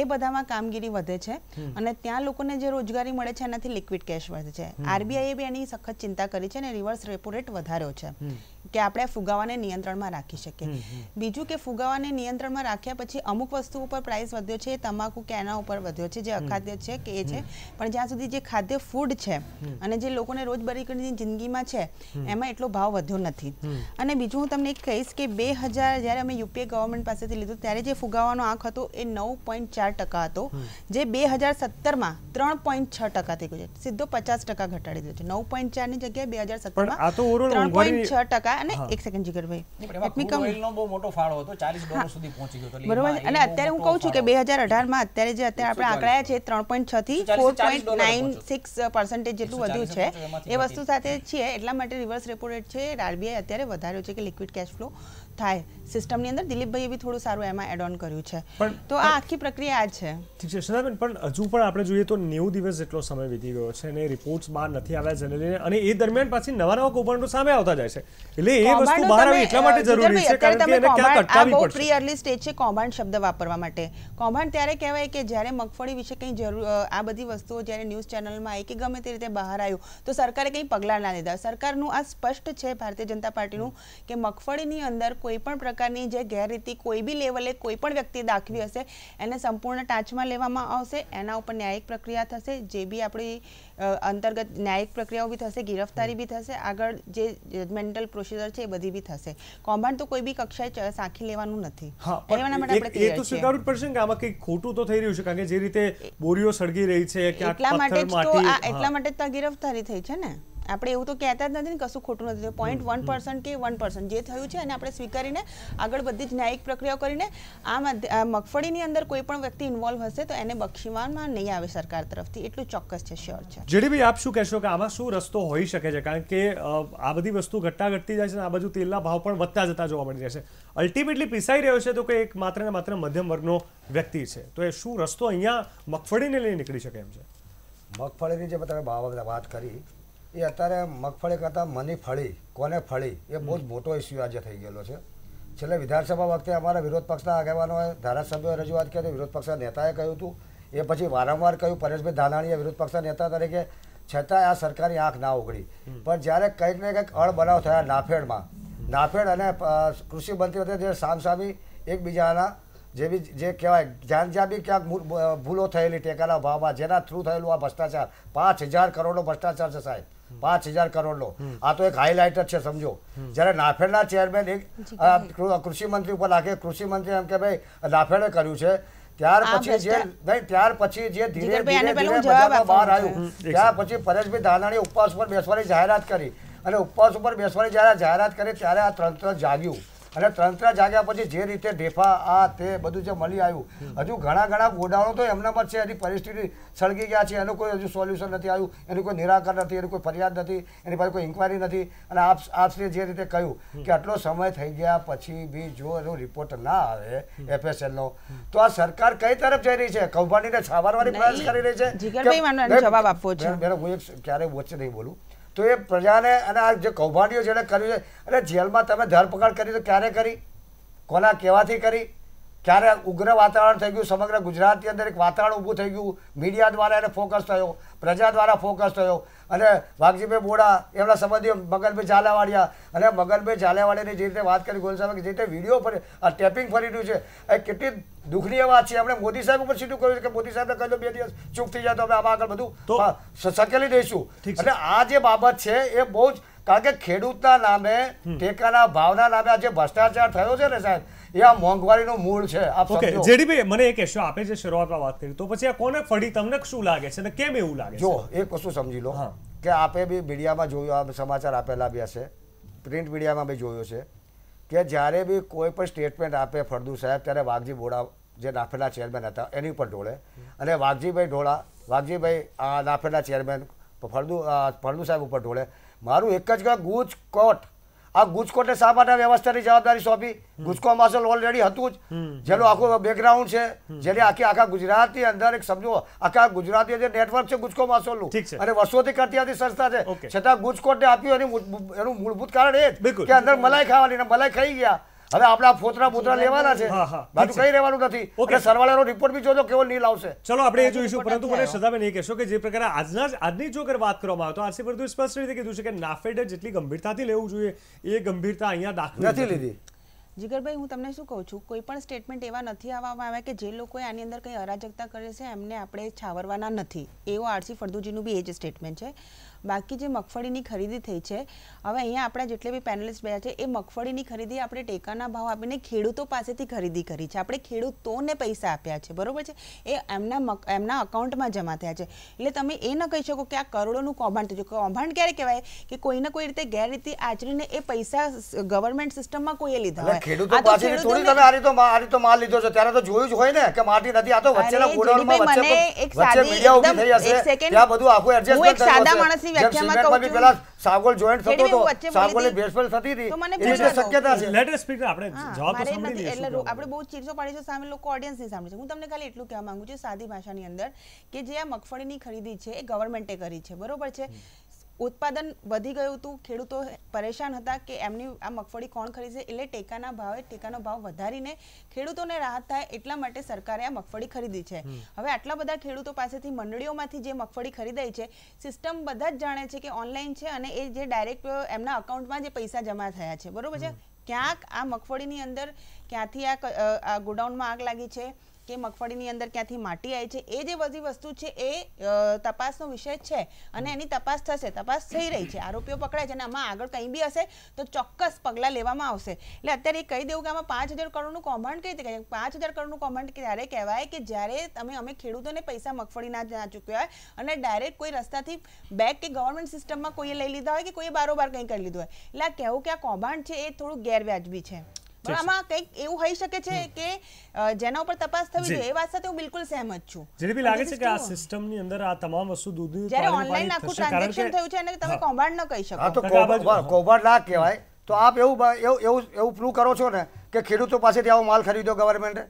એ બધામાં કામગીરી વધે છે અને ત્યાં લોકોને જે રોજગારી મળે છે એનાથી લિક્વિડ કેશ વધે છે આરબીઆઈએ બી એની સખત ચિંતા કરી છે અને રિવર્સ રેપો રેટ વધાર્યો છે કે આપણે ફુગાવાને નિયંત્રણમાં રાખી શકીએ બીજું કે ફુગાવાને નિયંત્રણમાં રાખ્યા પછી અમુક વસ્તુ ઉપર પ્રાઇસ વધ્યો છે તમાકુ કે એના ઉપર વધ્યો છે જે અખાદ્ય છે કે એ છે પણ જ્યાં સુધી જે ખાદ્ય ફૂડ છે અને જે જે લોકોને રોજબરીકની જિંદગીમાં છે એમાં એટલો ભાવ વધ્યો નથી અને બીજું હું તમને કહીશ કે બે હજાર જ્યારે અમે યુપીએ ગવર્મેન્ટ પાસેથી લીધું ત્યારે જે ફુગાવાનો આંક હતો એ નવ પોઈન્ટ ચાર ટકા હતો જે બે હજાર સત્તરમાં ત્રણ પોઈન્ટ છ ટકા થઈ ગયું છે સીધો પચાસ ટકા ઘટાડી દીધો છે નવ પોઈન્ટ ચારની જગ્યાએ બે હજાર સત્તરમાં ત્રણ પોઈન્ટ છ ટકા અને એક સેકન્ડ જીગરભાઈ બહુ બરોબર અને અત્યારે હું કહું છું કે બે હજાર અઢારમાં અત્યારે જે અત્યારે આપણે આંકડા છે ત્રણ પોઈન્ટ છ થી four point nine six percentage જેટલું વધ્યું છે છે એ વસ્તુ સાથે છીએ એટલા માટે રિવર્સ રેપો રેટ છે આરબીઆઈ અત્યારે વધાર્યો છે કે લિક્વિડ કેશ ફ્લો થાય સિસ્ટમની અંદર દિલીપભાઈએ બી થોડું સારું એમાં એડ ઓન કર્યું છે તો આ આખી પ્રક્રિયા આ છે ઠીક છે સદાબેન પણ હજુ પણ આપણે જોઈએ તો નેવું દિવસ જેટલો સમય વીતી ગયો છે અને રિપોર્ટ્સ બહાર નથી આવ્યા જનરલી અને એ દરમિયાન પાછી નવા નવા કૌભાંડો સામે આવતા જાય છે એટલે એ વસ્તુ બહાર આવી એટલા માટે જરૂરી છે કારણ કે એને ક્યાંક અટકાવવી પડશે પ્રી અર્લી સ્ટેજ છે કૌભાંડ શબ્દ વાપરવા માટે કૌભાંડ ત્યારે કહેવાય કે જ્યારે મગફળી વિશે કંઈ જરૂર આ બધી વસ્તુઓ જ્યારે ન્યૂઝ ચેનલમાં આવી કે ગમે તે રીતે બહાર આવ્યું તો સરકારે કંઈ પગલાં ના લીધા સરકારનું આ સ્પષ્ટ છે ભારતીય જનતા પાર્ટીનું કે મગફળીની અંદર કોઈ પણ પ્રકાર પ્રકારની જે ગેરરીતિ કોઈ બી લેવલે કોઈ પણ વ્યક્તિ દાખવી હશે એને સંપૂર્ણ ટાંચમાં લેવામાં આવશે એના ઉપર ન્યાયિક પ્રક્રિયા થશે જે બી આપણી અંતર્ગત ન્યાયિક પ્રક્રિયાઓ બી થશે ગિરફ્તારી બી થશે આગળ જે જજમેન્ટલ પ્રોસિજર છે એ બધી બી થશે કૌભાંડ તો કોઈ બી કક્ષાએ સાખી લેવાનું નથી એ તો સ્વીકારવું પડશે કે આમાં કંઈક ખોટું તો થઈ રહ્યું છે કારણ કે જે રીતે બોરીઓ સળગી રહી છે એટલા માટે એટલા માટે તો ગિરફ્તારી થઈ છે ને આપણે એવું તો કહેતા જ નથી ને કશું ખોટું નથી પોઈન્ટ વન પર્સન્ટ કે વન પર્સન્ટ જે થયું છે અને આપણે સ્વીકારીને આગળ બધી જ ન્યાયિક પ્રક્રિયાઓ કરીને આ મગફળીની અંદર કોઈ પણ વ્યક્તિ ઇન્વોલ્વ હશે તો એને બક્ષીમાનમાં નહીં આવે સરકાર તરફથી એટલું ચોક્કસ છે શ્યોર છે જેડીભાઈ આપ શું કહેશો કે આમાં શું રસ્તો હોઈ શકે છે કારણ કે આ બધી વસ્તુ ઘટતા ઘટતી જાય છે અને આ બાજુ તેલના ભાવ પણ વધતા જતા જોવા મળી જશે અલ્ટિમેટલી પીસાઈ રહ્યો છે તો કે એક માત્ર ને માત્ર મધ્યમ વર્ગનો વ્યક્તિ છે તો એ શું રસ્તો અહીંયા મગફળીને લઈને નીકળી શકે એમ છે મગફળીની જે તમે ભાવ વાત કરી એ અત્યારે મગફળી કરતાં મની ફળી કોને ફળી એ બહુ જ મોટો ઇસ્યુ આજે થઈ ગયેલો છે છેલ્લે વિધાનસભા વખતે અમારા વિરોધ પક્ષના આગેવાનોએ ધારાસભ્યોએ રજૂઆત કરી હતી વિરોધ પક્ષના નેતાએ કહ્યું હતું એ પછી વારંવાર કહ્યું પરેશભાઈ ધાનાણીએ વિરોધ પક્ષના નેતા તરીકે છતાં આ સરકારની આંખ ના ઉઘડી પણ જ્યારે કંઈક ને કંઈક અળ બનાવ થયા નાફેડમાં નાફેડ અને કૃષિ મંત્રી વખતે જે સામસામી એકબીજાના જે બી જે કહેવાય જ્યાં જ્યાં બી ક્યાંક ભૂલો થયેલી ટેકાના ભાવમાં જેના થ્રુ થયેલું આ ભ્રષ્ટાચાર પાંચ હજાર કરોડનો ભ્રષ્ટાચાર છે સાહેબ પાંચ હજાર કરોડ કરોડનો આ તો એક હાઇલાઇટર છે સમજો જ્યારે નાફેડના ચેરમેન એક કૃષિ મંત્રી ઉપર રાખે કૃષિ મંત્રી એમ કે ભાઈ નાફેડે કર્યું છે ત્યાર પછી જે ત્યાર પછી જે ધીરે ધીરે બહાર આવ્યું ત્યાર પછી પરેશભાઈ ધાનાણી ઉપવાસ ઉપર બેસવાની જાહેરાત કરી અને ઉપવાસ ઉપર બેસવાની જયારે જાહેરાત કરી ત્યારે આ તંત્ર જાગ્યું અને તંત્ર જાગ્યા પછી જે રીતે ઢેફા આ તે બધું જે મળી આવ્યું હજુ ઘણા ઘણા ગોડાઉનો તો એમનામાં છે એની પરિસ્થિતિ સળગી ગયા છે એનું કોઈ હજુ સોલ્યુશન નથી આવ્યું એનું કોઈ નિરાકરણ નથી એની કોઈ ફરિયાદ નથી એની પાસે કોઈ ઇન્કવાયરી નથી અને આપ આપશ્રીએ જે રીતે કહ્યું કે આટલો સમય થઈ ગયા પછી બી જો એનો રિપોર્ટ ના આવે એફએસએલનો તો આ સરકાર કઈ તરફ જઈ રહી છે કૌભાંડીને છાવરવાની પ્રયાસ કરી રહી છે જવાબ આપવો છે હું એક ક્યારેય વચ્ચે નહીં બોલું તો એ પ્રજાને અને આ જે કૌભાંડીઓ જેણે કર્યું છે અને જેલમાં તમે ધરપકડ કરી તો ક્યારે કરી કોના કહેવાથી કરી ક્યારે ઉગ્ર વાતાવરણ થઈ ગયું સમગ્ર ગુજરાતની અંદર એક વાતાવરણ ઊભું થઈ ગયું મીડિયા દ્વારા એને ફોકસ થયો પ્રજા દ્વારા ફોકસ થયો અને વાઘજીભાઈ બોડા એમના સંબંધીઓ મગનભાઈ ઝાલાવાડિયા અને મગનભાઈ ઝાલાવાડિયાની જે રીતે વાત કરી ગોલ સાહેબ જે રીતે વિડીયો ફરી આ ટેપિંગ ફરી રહ્યું છે એ કેટલી દુખની વાત છે આપણે મોદી સાહેબ ઉપર સીધું કહ્યું કે મોદી સાહેબ કહી દો બે દિવસ ચૂપ થઈ જાય તો અમે આમાં આગળ બધું સકેલી દઈશું એટલે આ જે બાબત છે એ બહુ જ કારણ કે ખેડૂતના નામે ટેકાના ભાવના નામે આ જે ભ્રષ્ટાચાર થયો છે ને સાહેબ એ આ મોંઘવારીનું મૂળ છે ઓકે જેડીભાઈ મને એક ઇશ્યુ આપે છે શરૂઆતમાં વાત કરી તો પછી કોને ફળી તમને શું લાગે છે અને કેમ એવું લાગે જો એક વસ્તુ સમજી લો કે આપે બી મીડિયામાં જોયું સમાચાર આપેલા બી હશે પ્રિન્ટ મીડિયામાં બી જોયો છે કે જ્યારે બી કોઈ પણ સ્ટેટમેન્ટ આપે ફળદુ સાહેબ ત્યારે વાઘજી બોડા જે નાફેડના ચેરમેન હતા એની ઉપર ઢોળે અને વાઘજીભાઈ ઢોળા વાઘજીભાઈ આ નાફેડના ચેરમેન ફળદુ ફળદુ સાહેબ ઉપર ઢોળે મારું એક જ ગુજકોટ આ ગુજકોટને શા માટે વ્યવસ્થાની જવાબદારી સોંપી ગુજકો માસલ ઓલરેડી હતું જ જેનું આખું બેકગ્રાઉન્ડ છે જેને આખી આખા ગુજરાતની અંદર એક સમજો આખા ગુજરાતી જે નેટવર્ક છે ગુજકો માસોલનું અને વર્ષોથી કરતી સંસ્થા છે છતાં ગુજકોટને આપ્યું એનું મૂળભૂત કારણ એ જ કે અંદર મલાઈ ખાવાની મલાઈ ખાઈ ગયા હવે આપણા ફોતરા પોતરા લેવાના છે બાજુ કઈ રહેવાનું નથી ઓકે સરવાળાનો રિપોર્ટ બી જોજો કેવો નીલ આવશે ચલો આપણે એ જોઈશું પરંતુ મને સદાબેન એ કહેશો કે જે પ્રકારે આજના આજની જો વાત કરવામાં આવે તો આરસી પર સ્પષ્ટ રીતે કીધું છે કે નાફેડ જેટલી ગંભીરતાથી લેવું જોઈએ એ ગંભીરતા અહીંયા દાખલ નથી લીધી જીગરભાઈ હું તમને શું કહું છું કોઈ પણ સ્ટેટમેન્ટ એવા નથી આવવામાં આવ્યા કે જે લોકોએ આની અંદર કંઈ અરાજકતા કરે છે એમને આપણે છાવરવાના નથી એવો આરસી ફળદુજીનું બી એ જ સ્ટેટમેન્ટ છે બાકી જે મગફળીની ખરીદી થઈ છે હવે અહીંયા આપણા જેટલે બી પેનલિસ્ટ બે છે એ મગફળીની ખરીદી આપણે ટેકાના ભાવ આપીને ખેડૂતો પાસેથી ખરીદી કરી છે આપણે ખેડૂતોને પૈસા આપ્યા છે બરોબર છે એ એમના એમના અકાઉન્ટમાં જમા થયા છે એટલે તમે એ ન કહી શકો કે આ કરોડોનું કૌભાંડ થયું કૌભાંડ ક્યારે કહેવાય કે કોઈને કોઈ રીતે ગેરરીતિ આચરીને એ પૈસા ગવર્મેન્ટ સિસ્ટમમાં કોઈએ લીધા હોય ખેડૂતો પાસેથી થોડી તમે આ રીતે આ રીતે માલ લીધો છે ત્યારે તો જોયું જ હોય ને કે માટી નથી આ તો વચ્ચેના ગોડાઉનમાં વચ્ચે એક સાદી એકદમ એક સેકન્ડ આ બધું આખું એડજસ્ટ એક સાદા માણસ ની વ્યાખ્યામાં કહું છું પેલા સાગોલ જોઈન્ટ થતો તો સાગોલ ભેળસેળ થતી હતી તો મને શક્યતા છે લેટ અસ સ્પીક આપણે જવાબ તો સાંભળી લઈએ એટલે આપણે બહુ ચીરસો પાડી છે સામે લોકો ઓડિયન્સ ની સાંભળે છે હું તમને ખાલી એટલું કહેવા માંગુ છું સાદી ભાષાની અંદર કે જે આ મગફળીની ખરીદી છે એ ગવર્મેન્ટે કરી છે બરોબર છે ઉત્પાદન વધી ગયું હતું ખેડૂતો પરેશાન હતા કે એમની આ મગફળી કોણ ખરીદશે એટલે ટેકાના ભાવે ટેકાનો ભાવ વધારીને ખેડૂતોને રાહત થાય એટલા માટે સરકારે આ મગફળી ખરીદી છે હવે આટલા બધા ખેડૂતો પાસેથી મંડળીઓમાંથી જે મગફળી ખરીદાઈ છે સિસ્ટમ બધા જ જાણે છે કે ઓનલાઈન છે અને એ જે ડાયરેક્ટ એમના અકાઉન્ટમાં જે પૈસા જમા થયા છે બરોબર છે ક્યાંક આ મગફળીની અંદર ક્યાંથી આ ગોડાઉનમાં આગ લાગી છે કે મગફળીની અંદર ક્યાંથી માટી આવી છે એ જે બધી વસ્તુ છે એ તપાસનો વિષય છે અને એની તપાસ થશે તપાસ થઈ રહી છે આરોપીઓ પકડાય છે અને આમાં આગળ કંઈ બી હશે તો ચોક્કસ પગલાં લેવામાં આવશે એટલે અત્યારે કહી દેવું કે આમાં પાંચ હજાર કરોડનું કૌભાંડ કઈ રીતે પાંચ હજાર કરોડનું કૌભાંડ ત્યારે કહેવાય કે જ્યારે તમે અમે ખેડૂતોને પૈસા મગફળીના ના ચૂક્યા હોય અને ડાયરેક્ટ કોઈ રસ્તાથી બેક કે ગવર્મેન્ટ સિસ્ટમમાં કોઈએ લઈ લીધા હોય કે કોઈએ બારોબાર કંઈ કરી લીધું હોય એટલે આ કહેવું કે આ કૌભાંડ છે એ થોડું ગેરવ્યાજબી છે પણ આમાં કંઈક એવું હોઈ શકે છે કે જેના ઉપર તપાસ થવી જોઈએ એ વાત સાથે હું બિલકુલ સહેમત છું જેવી લાગે છે કે આ સિસ્ટમની અંદર આ તમામ વસ્તુ દૂધ જ્યારે ઓનલાઈન આખું ટ્રાન્ઝેક્શન થયું છે એને તમે કૌભાંડ ન કહી શકો હા તો કૌભાંડ કૌભાંડ ના કહેવાય તો આપ એવું એવું એવું પ્રૂવ કરો છો ને કે ખેડૂતો પાસેથી આવો માલ ખરીદ્યો ગવર્મેન્ટે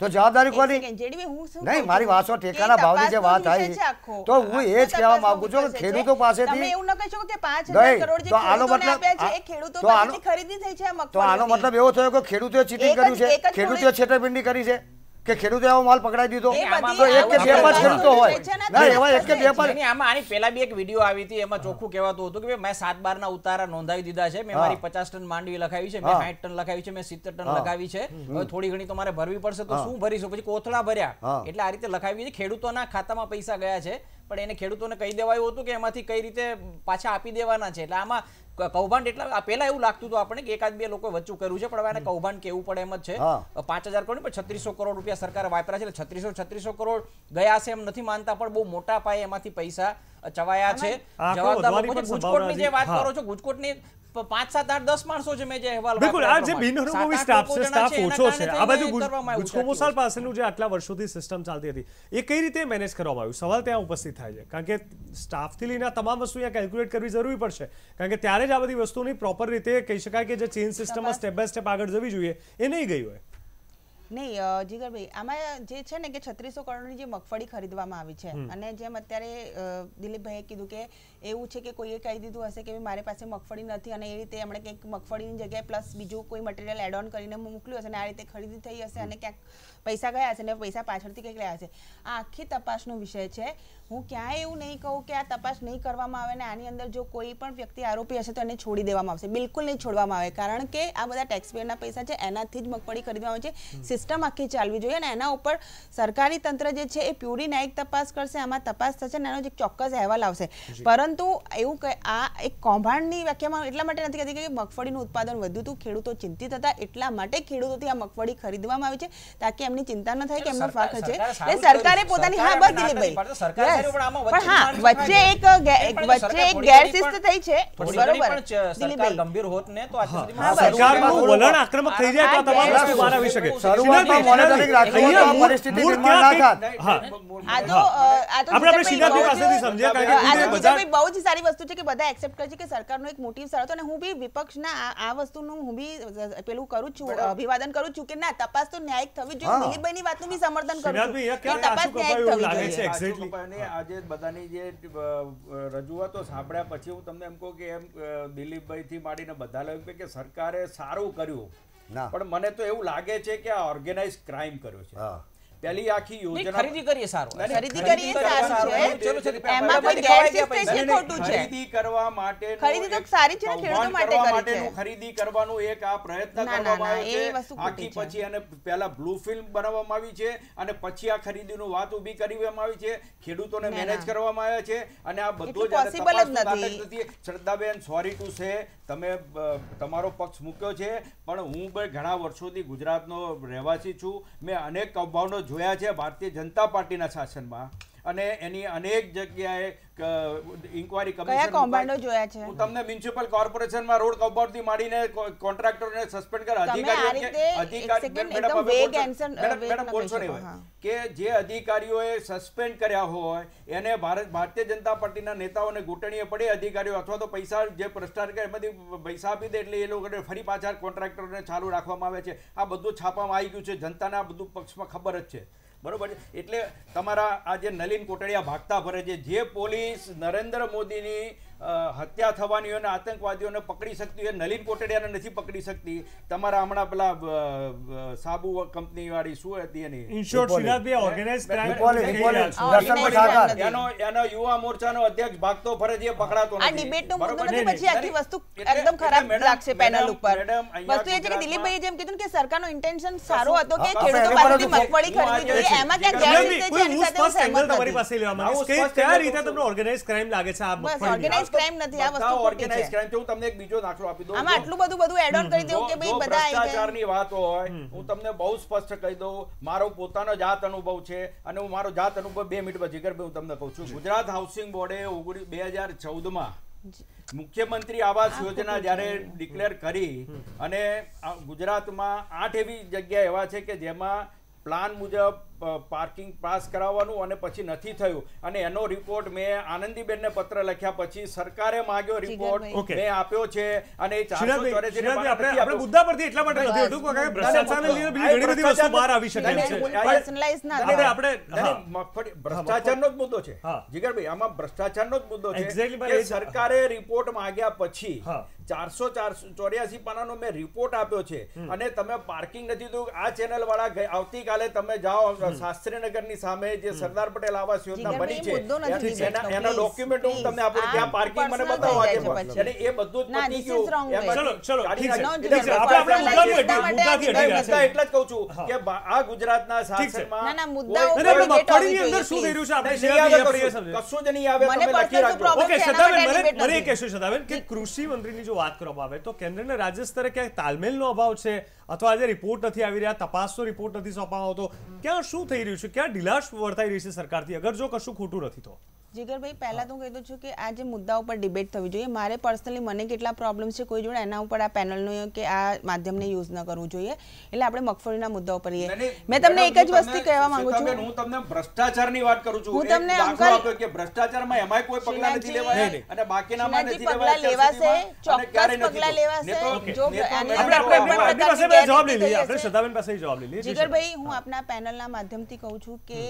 તો જવાબદારી કોની નહીં મારી વાસો ઠેકાના ભાવની જે વાત આવી તો હું એ જ કહેવા માંગુ છું કે ખેડૂતો પાસેથી એવું આનો મતલબ ખરીદી થઈ છે તો આનો મતલબ એવો થયો કે ખેડૂતોએ ચીટિંગ કર્યું છે ખેડૂતોએ છેતરપિંડી કરી છે કે ખેડૂતે આવો માલ પકડાઈ દીધો તો એક કે બે પાંચ ખેડૂતો હોય ના એવા એક કે બે પાંચ આમાં આની પહેલા બી એક વિડીયો આવી હતી એમાં ચોખ્ખું કહેવાતું હતું કે મેં સાત બાર ના ઉતારા નોંધાવી દીધા છે મેં મારી પચાસ ટન માંડવી લખાવી છે મેં સાઠ ટન લખાવી છે મેં સિત્તેર ટન લખાવી છે હવે થોડી ઘણી તમારે ભરવી પડશે તો શું ભરીશું પછી કોથળા ભર્યા એટલે આ રીતે લખાવી છે ખેડૂતોના ખાતામાં પૈસા ગયા છે પણ એને ખેડૂતોને કહી દેવાયું હતું કે એમાંથી કઈ રીતે પાછા આપી દેવાના છે એટલે આમાં કૌભાંડ એટલા પહેલા એવું લાગતું હતું આપણે કે એકાદ બે લોકો વચ્ચું કર્યું છે પણ એને કૌભાંડ કેવું પડે એમ જ છે પાંચ હજાર કરોડ પણ છત્રીસો કરોડ રૂપિયા સરકારે વાપર્યા છે એટલે છત્રીસો છત્રીસો કરોડ ગયા છે એમ નથી માનતા પણ બહુ મોટા પાયે એમાંથી પૈસા ચવાયા છે જવાબદાર જે વાત કરો છો ગુજકોટની પાંચ સાત આઠ માણસો છે સિસ્ટમ ચાલતી હતી એ રીતે મેનેજ કરવામાં આવ્યું સવાલ ત્યાં ઉપસ્થિત થાય છે કારણ કે સ્ટાફથી લઈને તમામ વસ્તુ અહીંયા કેલ્ક્યુલેટ કરવી જરૂરી પડશે કારણ કે ત્યારે જ આ બધી વસ્તુની પ્રોપર રીતે કહી શકાય કે જે ચેન સિસ્ટમમાં સ્ટેપ બાય સ્ટેપ આગળ જવી જોઈએ એ નહીં ગયું હોય નહીં જીગરભાઈ આમાં જે છે ને કે છત્રીસો કરોડની જે મગફળી ખરીદવામાં આવી છે અને જેમ અત્યારે દિલીપભાઈએ કીધું કે એવું છે કે કોઈએ કહી દીધું હશે કે મારી પાસે મગફળી નથી અને એ રીતે એમણે કંઈક મગફળીની જગ્યાએ પ્લસ બીજું કોઈ મટીરિયલ એડ ઓન કરીને મોકલ્યું હશે અને આ રીતે ખરીદી થઈ હશે અને ક્યાંક પૈસા ગયા હશે અને પૈસા પાછળથી કંઈક રહ્યા હશે આ આખી તપાસનો વિષય છે હું ક્યાંય એવું નહીં કહું કે આ તપાસ નહીં કરવામાં આવે અને આની અંદર જો કોઈ પણ વ્યક્તિ આરોપી હશે તો એને છોડી દેવામાં આવશે બિલકુલ નહીં છોડવામાં આવે કારણ કે આ બધા ટેક્સપેયરના પૈસા છે એનાથી જ મગફળી ખરીદવામાં આવે છે સિસ્ટમ આખી ચાલવી જોઈએ અને એના ઉપર સરકારી તંત્ર જે છે એ પ્યુરી ન્યાયિક તપાસ કરશે આમાં તપાસ થશે અને એનો જે ચોક્કસ અહેવાલ આવશે પરંતુ પરંતુ એવું કે આ એક કૌભાંડની વ્યાખ્યામાં એટલા માટે નથી કહેતી કે મગફળીનું ઉત્પાદન વધ્યું હતું ખેડૂતો ચિંતિત હતા એટલા માટે ખેડૂતોથી આ મગફળી ખરીદવામાં આવી છે તાકી એમની ચિંતા ન થાય કે એમનો પાક છે એટલે સરકારે પોતાની હા બસ દિલીપભાઈ પણ હા વચ્ચે એક વચ્ચે એક ગેરશિસ્ત થઈ છે બરોબર દિલીપભાઈ ગંભીર હોત ને તો સરકારનું વલણ આક્રમક થઈ જાય તો તમામ વસ્તુ બહાર આવી શકે શરૂઆતમાં મોનેટરિંગ રાખવું પરિસ્થિતિ નિર્માણ ના થાય આ તો આ તો આપણે સીધા પાસેથી સમજ્યા કારણ કે બજાર બહુ જ સારી વસ્તુ છે કે બધા એક્સેપ્ટ કરે છે કે સરકારનો એક મોટિવ સારો અને હું બી વિપક્ષના આ વસ્તુનું હું બી પેલું કરું છું અભિવાદન કરું છું કે ના તપાસ તો ન્યાયિક થવી જોઈએ દિલીપભાઈની વાતનું બી સમર્થન કરું છું તપાસ ન્યાયિક થવી જોઈએ આજે બધાની જે રજૂઆતો સાંભળ્યા પછી હું તમને એમ કહું કે એમ દિલીપભાઈથી માંડીને બધા લાગ્યું કે સરકારે સારું કર્યું પણ મને તો એવું લાગે છે કે આ ઓર્ગેનાઇઝ ક્રાઇમ કર્યો છે પેલી આખી યોજના ખરીદી કરીએ સારું ખરીદી કરીએ સારું છે ચલો છે એમાં કોઈ ગેરશિસ્ત છે ખોટું છે ખરીદી કરવા માટે ખરીદી તો સારી છે ને ખેડૂતો માટે કરી છે ખરીદી કરવાનો એક આ પ્રયત્ન કરવામાં આવ્યો છે આખી પછી અને પહેલા બ્લુ ફિલ્મ બનાવવામાં આવી છે અને પછી આ ખરીદીનું વાત ઊભી કરવામાં આવી છે ખેડૂતોને મેનેજ કરવામાં આવ્યા છે અને આ બધું જ પોસિબલ જ નથી શ્રદ્ધાબેન સોરી ટુ સે તમે તમારો પક્ષ મૂક્યો છે પણ હું ઘણા વર્ષોથી ગુજરાતનો રહેવાસી છું મેં અનેક કૌભાંડો જોયા છે ભારતીય જનતા પાર્ટીના શાસનમાં અને એની અનેક જગ્યાએ ઇન્કવાયરી કમિશન કૌભાંડો જોયા છે હું તમને મ્યુનિસિપલ કોર્પોરેશનમાં રોડ કૌભાંડથી માંડીને કોન્ટ્રાક્ટરને સસ્પેન્ડ કર અધિકારી અધિકારી મેડમ બોલશો નહીં કે જે અધિકારીઓએ સસ્પેન્ડ કર્યા હોય એને ભારત ભારતીય જનતા પાર્ટીના નેતાઓને ઘૂંટણીએ પડે અધિકારીઓ અથવા તો પૈસા જે ભ્રષ્ટાચાર કરે એમાંથી પૈસા આપી દે એટલે એ લોકોને ફરી પાછા કોન્ટ્રાક્ટરને ચાલુ રાખવામાં આવે છે આ બધું છાપામાં આવી ગયું છે જનતાને આ બધું પક્ષમાં ખબર જ છે બરોબર છે એટલે તમારા આ જે નલિન કોટડિયા ભાગતા ફરે છે જે પોલીસ નરેન્દ્ર મોદીની હત્યા થવાની અને આતંકવાદીઓને પકડી શકતી હોય નલિન કોટડિયાને નથી પકડી શકતી તમારા હમણાં પેલા સાબુ કંપની વાળી શું હતી એની એનો એનો યુવા મોરચાનો અધ્યક્ષ ભાગતો ફરજ એ પકડાતો આ ડિબેટનો મુદ્દો નથી પછી આખી વસ્તુ એકદમ ખરાબ લાગશે પેનલ ઉપર વસ્તુ એ છે કે દિલીપભાઈ જેમ કીધું કે સરકારનો ઇન્ટેન્શન સારો હતો કે ખેડૂતો પાસેથી મગફળી ખરીદવી જોઈએ એમાં ક્યાં ગેરરીતે છે એની સાથે તમારી પાસે લેવા માંગે કે કયા રીતે તમને ઓર્ગેનાઇઝ ક્રાઇમ લાગે છે આ મગફળી ક્રાઇમ નથી આ વસ્તુ ઓર્ગેનાઇઝ ક્રાઇમ છે હું તમને એક બીજો દાખલો આપી દઉં આમાં આટલું બધું બધું એડ ઓન કરી દઉં કે ભાઈ બધા ભ્રષ્ટાચારની વાત હોય હું તમને બહુ સ્પષ્ટ કહી દઉં મારો પોતાનો જાત અનુભવ છે અને હું મારો જાત અનુભવ બે મિનિટ પછી જીગર હું તમને કહું છું ગુજરાત હાઉસિંગ બોર્ડે ઓગણી બે હજાર ચૌદમાં મુખ્યમંત્રી આવાસ યોજના જ્યારે ડિક્લેર કરી અને ગુજરાતમાં આઠ એવી જગ્યા એવા છે કે જેમાં પ્લાન મુજબ પાર્કિંગ પાસ કરાવવાનું અને પછી નથી થયું અને એનો રિપોર્ટ મેં આનંદીબેનને પત્ર લખ્યા પછી સરકારે માગ્યો રિપોર્ટ મેં આપ્યો છે અને મુદ્દા પરથી એટલા માટે નથી ભ્રષ્ટાચારનો જ મુદ્દો છે જીગરભાઈ આમાં ભ્રષ્ટાચારનો જ મુદ્દો છે સરકારે રિપોર્ટ માગ્યા પછી ચારસો ચારસો ચોર્યાસી પાનાનો મેં રિપોર્ટ આપ્યો છે અને તમે પાર્કિંગ નથી દઉં આ ચેનલ વાળા આવતીકાલે તમે જાઓ શાસ્ત્રીનગરની સામે જે સરદાર પટેલ આવાસ યોજના બની છે એના ડોક્યુમેન્ટ હું તમને આપું ત્યાં પાર્કિંગ મને બતાવો આજે એટલે એ બધું જ પતી ગયું ચલો ચલો ઠીક છે આપણે આપણે એટલા જ કહું છું કે આ ગુજરાતના શાસનમાં ના મુદ્દાઓ મગફળીની અંદર શું થઈ છે આપણે શેર કરીએ કશું જ નહીં આવે તમે લખી રાખો ઓકે સદાબેન મને મને એક કહેશો સદાબેન કે કૃષિ મંત્રીની જો વાત કરવામાં આવે તો કેન્દ્ર અને રાજ્ય સ્તરે ક્યાંક નો અભાવ છે અથવા આજે રિપોર્ટ નથી આવી રહ્યા તપાસનો રિપોર્ટ નથી સોંપવામાં આવતો ક્યાં શું શું થઈ રહ્યું છે ક્યાં ઢીલાશ વર્તાઈ રહી છે સરકારથી અગર જો કશું ખોટું નથી તો જીગરભાઈ પહેલા તો હું કહી દઉં છું કે આ જે મુદ્દા ઉપર ડિબેટ થવી જોઈએ મારે પર્સનલી મને કેટલા પ્રોબ્લેમ છે કોઈ જોડે એના ઉપર આ પેનલનો કે આ માધ્યમને યુઝ ન કરવું જોઈએ એટલે આપણે મગફળીના મુદ્દા ઉપર રહીએ મેં તમને એક જ વસ્તુ કહેવા માંગુ છું હું તમને ભ્રષ્ટાચારની વાત કરું છું હું તમને અંકલ કે ભ્રષ્ટાચારમાં એમાંય કોઈ પગલા નથી લેવાય અને બાકીનામાં નથી પગલા લેવાશે ચોક્કસ પગલા લેવાશે જો આપણે આપણે જવાબ લઈ લઈએ આપણે સદાબેન પાસે જવાબ લઈ લઈએ જીગરભાઈ હું આપના પેનલના માધ્યમથી કહું છું કે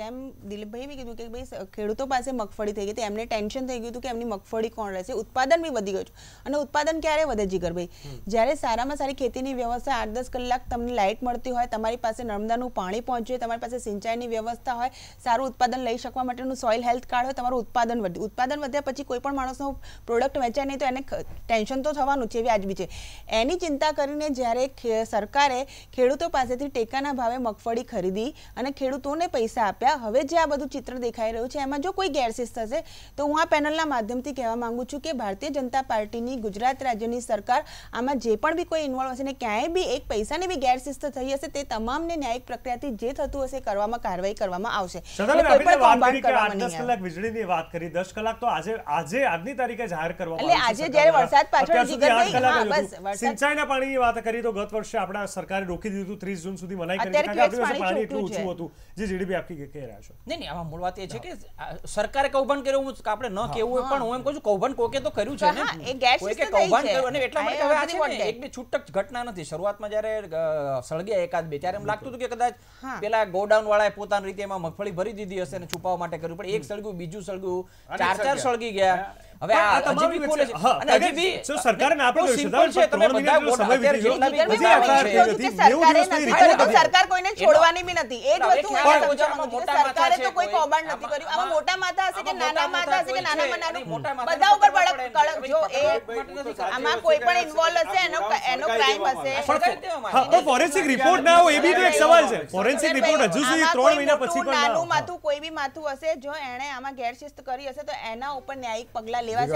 જેમ દિલીપભાઈ બી કીધું કે ભાઈ ખેડૂતો પાસે પાસે મગફળી થઈ ગઈ તો એમને ટેન્શન થઈ ગયું હતું કે એમની મગફળી કોણ રહેશે ઉત્પાદન બી વધી ગયું અને ઉત્પાદન ક્યારે વધે જીગરભાઈ જ્યારે સારામાં સારી ખેતીની વ્યવસ્થા આઠ દસ કલાક તમને લાઇટ મળતી હોય તમારી પાસે નર્મદાનું પાણી પહોંચ્યું તમારી પાસે સિંચાઈની વ્યવસ્થા હોય સારું ઉત્પાદન લઈ શકવા માટેનું સોઇલ હેલ્થ કાર્ડ હોય તમારું ઉત્પાદન વધે ઉત્પાદન વધ્યા પછી કોઈ પણ માણસનો પ્રોડક્ટ વેચાય નહીં તો એને ટેન્શન તો થવાનું છે વ્યાજબી છે એની ચિંતા કરીને જ્યારે સરકારે ખેડૂતો પાસેથી ટેકાના ભાવે મગફળી ખરીદી અને ખેડૂતોને પૈસા આપ્યા હવે જે આ બધું ચિત્ર દેખાઈ રહ્યું છે એમાં જો કોઈ કેરશિસ્ત થશે તો હું આ પેનલના માધ્યમથી કહેવા માંગુ છું કે ભારતીય જનતા પાર્ટીની ગુજરાત રાજ્યની સરકાર આમાં જે પણ બી કોઈ ઇન્વોલ્વ હશે ને ક્યાંય બી એક પૈસાની બી ગેરશિસ્ત થઈ હશે તે તમામને ન્યાયિક પ્રક્રિયાથી જે થતું હશે કરવામાં કાર્યવાહી કરવામાં આવશે વીજળીની વાત કરી દસ કલાક તો આજે આજે આજની તારીખે જાહેર કરવામાં એટલે આજે જ્યારે વરસાદ પાછળ સિંચાઈના પાણીની વાત કરી તો ગત વર્ષે આપણા સરકારે રોકી દીધું ત્રીસ જૂન સુધી મનાઈ કરી પાણી એટલું ઓછું હતું જે જીડીપી આપી કહી રહ્યા છો નહીં નહીં આમાં મૂળ વાત એ છે કે સરકાર સરકારે કૌભાંડ કર્યું હું આપણે ન કેવું પણ હું એમ કહું છું કૌભાંડ કોકે તો કર્યું છે ને કોકે કૌભાંડ કર્યું અને એટલા માટે હવે આ છે એક બે છૂટક ઘટના નથી શરૂઆતમાં જયારે સળગ્યા એકાદ બે ત્યારે એમ લાગતું હતું કે કદાચ પેલા ગોડાઉન વાળાએ પોતાની રીતે એમાં મગફળી ભરી દીધી હશે અને છુપાવવા માટે કર્યું પણ એક સળગ્યું બીજું સળગ્યું ચાર ચાર સળગી ગયા હવે આ તમારી કોલે છે અને હજી બી સો સરકારને આપણે સિમ્પલ છે તમે બધા વોટ અત્યારે જેટલા બી હજી આકાર નથી સરકાર કોઈને છોડવાની બી નથી એ જ વસ્તુ સરકારે તો કોઈ કૌભાંડ નથી કર્યું આમાં મોટા માથા હશે કે નાના માથા હશે કે નાના નાનું બધા ઉપર બળક કડક જો એ આમાં કોઈ પણ ઇન્વોલ્વ હશે એનો એનો ક્રાઇમ હશે ફોરેન્સિક રિપોર્ટ ના હોય એ બી તો એક સવાલ છે ફોરેન્સિક રિપોર્ટ હજુ સુધી 3 મહિના પછી પણ નાનું માથું કોઈ બી માથું હશે જો એણે આમાં ગેરશિસ્ત કરી હશે તો એના ઉપર ન્યાયિક પગલા શું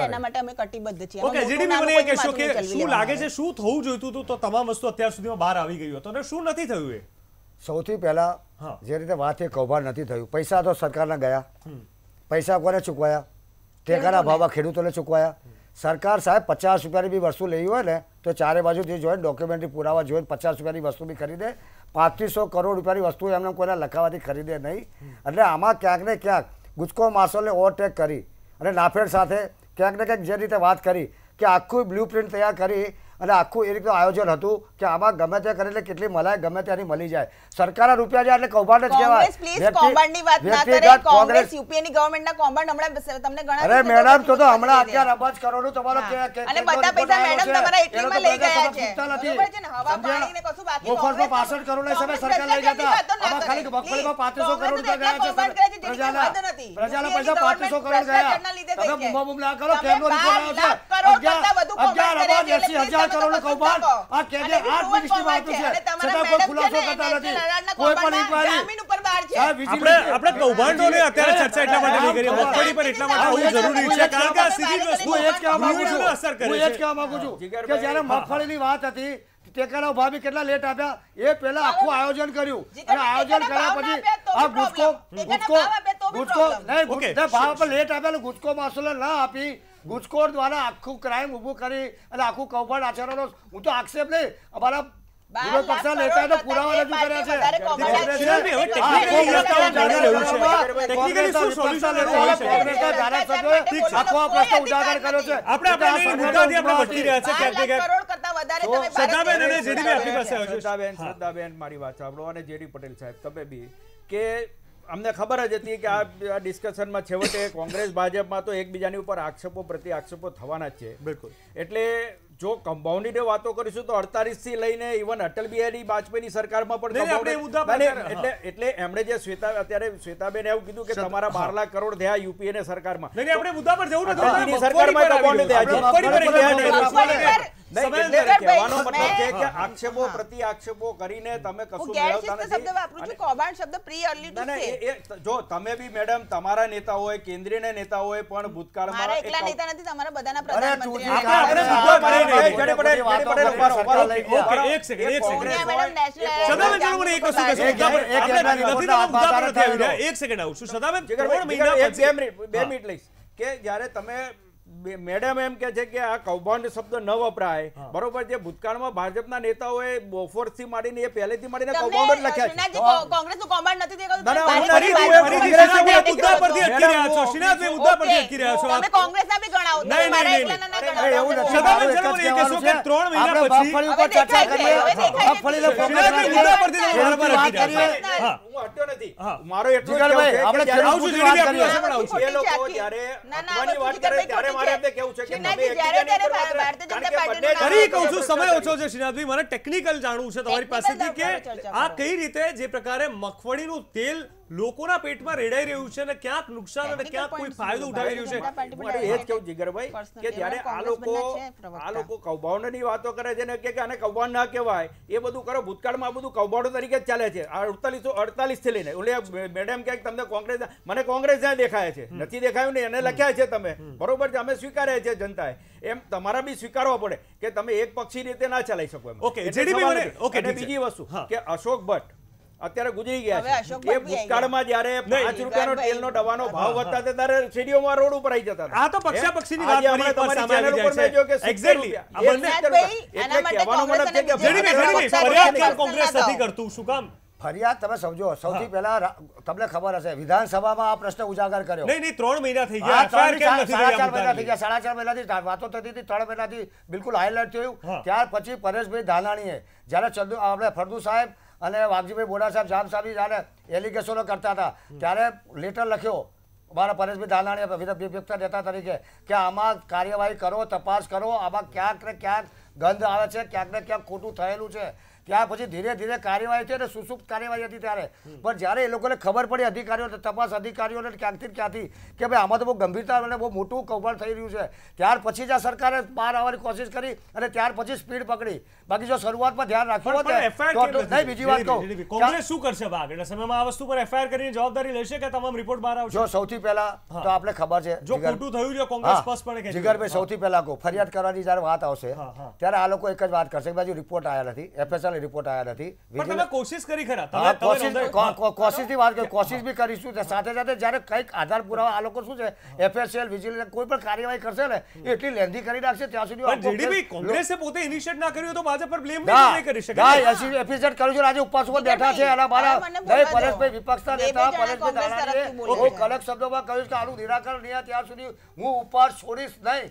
થવું જોઈતું હતું તમામ વસ્તુ અત્યાર સુધીમાં બહાર આવી ગયું શું નથી થયું સૌથી પહેલા જે રીતે વાત એ કૌભાંડ નથી થયું પૈસા તો સરકારના ગયા પૈસા કોને ચૂકવાયા ટેકાના ભાવમાં ખેડૂતોને ચૂકવાયા સરકાર સાહેબ પચાસ રૂપિયાની બી વસ્તુ લેવી હોય ને તો ચારે બાજુ જે જોઈએ ડોક્યુમેન્ટરી પુરાવા જોઈએ પચાસ રૂપિયાની વસ્તુ બી ખરીદે પાંત્રીસો કરોડ રૂપિયાની વસ્તુ એમને કોઈને લખાવાથી ખરીદે નહીં એટલે આમાં ક્યાંક ને ક્યાંક ગુજકો માર્શલને ઓવરટેક કરી અને નાફેડ સાથે ક્યાંક ને ક્યાંક જે રીતે વાત કરી કે આખું બ્લુ પ્રિન્ટ તૈયાર કરી અને આખું એ રીતનું આયોજન હતું કે આમાં ગમે ત્યાં કરે કેટલી મલાય ગમે ત્યાંની મળી જાય સરકારના રૂપિયા જાય એટલે કૌભાંડ જ કહેવાય હમણાં અરે મેડમ તો હમણાં અત્યારે અબજ કરોડો તમારો કરોડ સમય સરકાર લઈ જતા પૈસા પાંત્રીસો અગિયાર અગિયાર એસી હજાર કરોડ કૌભાંડ આ કેદે 8 મિનિટની વાત છે છતાં કોઈ ખુલાસો કરતા નથી કોઈ પણ ઇન્ક્વાયરી આપણે આપણે કૌભાંડોને અત્યારે ચર્ચા એટલા માટે નહીં કરી મગફળી પર એટલા માટે આવું જરૂરી છે કારણ કે આ સીધી વસ્તુ એ કહેવા માંગુ છું અસર કરે છે એ કહેવા માંગુ છું કે જ્યારે મગફળીની વાત હતી ટેકાના ભાભી કેટલા લેટ આપ્યા એ પેલા આખું આયોજન કર્યું અને આયોજન કર્યા પછી આ ગુજકો ગુજકો ગુજકો નહીં ભાવ પર લેટ આપ્યા ગુજકો માસુલ ના આપી ઘૂસખોર દ્વારા આખું ક્રાઇમ ઊભું કરી અને આખું કૌભાંડ આચરવાનો હું તો આક્ષેપ નહીં અમારા આખો આ કર્યો છે આપણે મુદ્દાથી આપણે મારી વાત સાંભળો અને જેડી પટેલ સાહેબ તમે બી કે અમને ખબર જ હતી કે આ ડિસ્કશનમાં છેવટે કોંગ્રેસ ભાજપમાં તો એકબીજાની ઉપર આક્ષેપો પ્રતિ આક્ષેપો થવાના જ છે બિલકુલ એટલે જો કમ્પાઉન્ડિંગની વાતો કરીશું તો અડતાલીસથી લઈને ઇવન અટલ બિહારી વાજપેયીની સરકારમાં પણ એટલે એટલે એમણે જે શ્વેતા અત્યારે શ્વેતાબેન એવું કીધું કે તમારા બાર લાખ કરોડ થયા યુપીએ સરકારમાં આપણે મુદ્દા પર જવું નથી આક્ષેપો પ્રતિ આક્ષેપો કરીને તમે કશું મેળવતા શબ્દ વાપરું છું કૌભાંડ શબ્દ જો તમે બી મેડમ તમારા નેતા હોય કેન્દ્રીય નેતા હોય પણ ભૂતકાળમાં મારા જડે પટેલ જડે પટેલ ઓકે એક સેકન્ડ એક એક વસ્તુ એક સેકન્ડ આવું છું સદાબેન ત્રણ મહિના બે મિનિટ કે જ્યારે તમે મેડમ એમ કે છે કે આ કૌભાંડ શબ્દ ન વપરાય બરોબર જે ભૂતકાળમાં ભાજપના નેતાઓએ બોફોર્સથી માંડીને એ પહેલેથી માંડીને કૌભાંડ જ લખ્યા છે કોંગ્રેસનું કૌભાંડ નથી તે મુદ્દા પરથી અટકી રહ્યા છો શ્રીનાથભાઈ મુદ્દા પરથી અટકી રહ્યા છો તમે કોંગ્રેસના બી ગણાવો નહીં નહીં એવું નથી કે 3 મહિના પછી ઉપર ચર્ચા કરીએ મગફળીનો કોંગ્રેસના મુદ્દા પરથી બરાબર અટકી રહ્યા હું હટ્યો નથી મારો એટલો આપણે આવું છું એ લોકો જ્યારે વાત કરે ત્યારે મારે કહું છું સમય ઓછો છે શ્રીનાથભાઈ મને ટેકનિકલ જાણવું છે તમારી પાસેથી કે આ કઈ રીતે જે પ્રકારે મગફળીનું તેલ લોકોના પેટમાં રેડાઈ રહ્યું છે અને ક્યાંક નુકસાન અને ક્યાંક કોઈ ફાયદો ઉઠાવી રહ્યું છે મારે એ જ કેવું જીગરભાઈ કે જ્યારે આ લોકો આ લોકો કૌભાંડની વાતો કરે છે ને કે આને કૌભાંડ ના કહેવાય એ બધું કરો ભૂતકાળમાં આ બધું કૌભાંડો તરીકે જ ચાલે છે આ અડતાલીસો અડતાલીસથી લઈને એટલે મેડમ ક્યાંક તમને કોંગ્રેસ મને કોંગ્રેસ જ્યાં દેખાય છે નથી દેખાયું ને એને લખ્યા છે તમે બરોબર છે અમે સ્વીકારે છે જનતાએ એમ તમારા બી સ્વીકારવા પડે કે તમે એક પક્ષી રીતે ના ચલાવી શકો એમ ઓકે બીજી વસ્તુ કે અશોક ભટ્ટ અત્યારે ગુજરી ગયા છે ભૂતકાળમાં જયારે પાંચ રૂપિયાનો તેલનો ડવાનો ભાવ વધતા ત્યારે શેરીઓમાં રોડ ઉપર આવી જતા આ તો પક્ષા પક્ષીની વાત આપણે તમારી ચેનલ ઉપર મેં જોયો કે એક્ઝેક્ટલી એટલે કહેવાનો મતલબ છે કે ફરિયાદ કેમ કોંગ્રેસ નથી કરતું શું કામ ફરિયાદ તમે સમજો સૌથી પહેલા તમને ખબર હશે વિધાનસભામાં આ પ્રશ્ન ઉજાગર કર્યો નહીં નહીં ત્રણ મહિના થઈ ગયા સાડા ચાર મહિના થઈ ગયા સાડા ચાર મહિનાથી વાતો થતી હતી ત્રણ મહિનાથી બિલકુલ હાઇલાઇટ થયું ત્યાર પછી પરેશભાઈ ધાનાણીએ જ્યારે ચંદુ આપણે ફરદુ સાહેબ અને વાપજીભાઈ બોડા સાહેબ જામ સાહેબ જ્યારે એલિગેશનો કરતા હતા ત્યારે લેટર લખ્યો અમારા પરેશભાઈ વિરોધ અભિવ્યક્ત નેતા તરીકે કે આમાં કાર્યવાહી કરો તપાસ કરો આમાં ક્યાંક ને ક્યાંક ગંધ આવે છે ક્યાંક ને ક્યાંક ખોટું થયેલું છે ત્યાર પછી ધીરે ધીરે કાર્યવાહી થઈ અને સુસુપ્ત કાર્યવાહી હતી ત્યારે પણ જ્યારે એ લોકોને ખબર પડી અધિકારીઓ તપાસ અધિકારીઓને ક્યાંકથી ક્યાંથી કે ભાઈ આમાં તો બહુ ગંભીરતા અને બહુ મોટું કૌભાંડ થઈ રહ્યું છે ત્યાર પછી જ આ સરકારે બહાર આવવાની કોશિશ કરી અને ત્યાર પછી સ્પીડ પકડી બાકી જો શરૂઆતમાં ધ્યાન રાખ્યું હોત નહીં બીજી વાત કહું કોંગ્રેસ શું કરશે આગળના સમયમાં આ વસ્તુ પર એફઆઈઆર કરીને જવાબદારી લેશે કે તમામ રિપોર્ટ બહાર આવશે સૌથી પહેલા તો આપણે ખબર છે જો ખોટું થયું છે કોંગ્રેસ સ્પષ્ટપણે કહે જીગરભાઈ સૌથી પહેલા કહું ફરિયાદ કરવાની જ્યારે વાત આવશે ત્યારે આ લોકો એક જ વાત કરશે કે બાજુ રિપોર્ટ આવ્યા નથી એફએસએલ ગઈકાલે રિપોર્ટ આવ્યા નથી કોશિશ કરી વાત કોશિશ બી કરીશું સાથે સાથે જયારે કઈક આધાર પુરાવા આ લોકો શું છે એફએસએલ વિજિલન્સ કોઈ પણ કાર્યવાહી કરશે ને એટલી લેન્ધી કરી નાખશે ત્યાં સુધી જીડીપી પોતે ઇનિશિયેટ ના કર્યું તો પર બ્લેમ છે આજે ઉપવાસ બેઠા છે અને મારા નહીં પરેશભાઈ વિપક્ષના નેતા પરેશભાઈ ત્યાં સુધી હું ઉપવાસ છોડીશ નહીં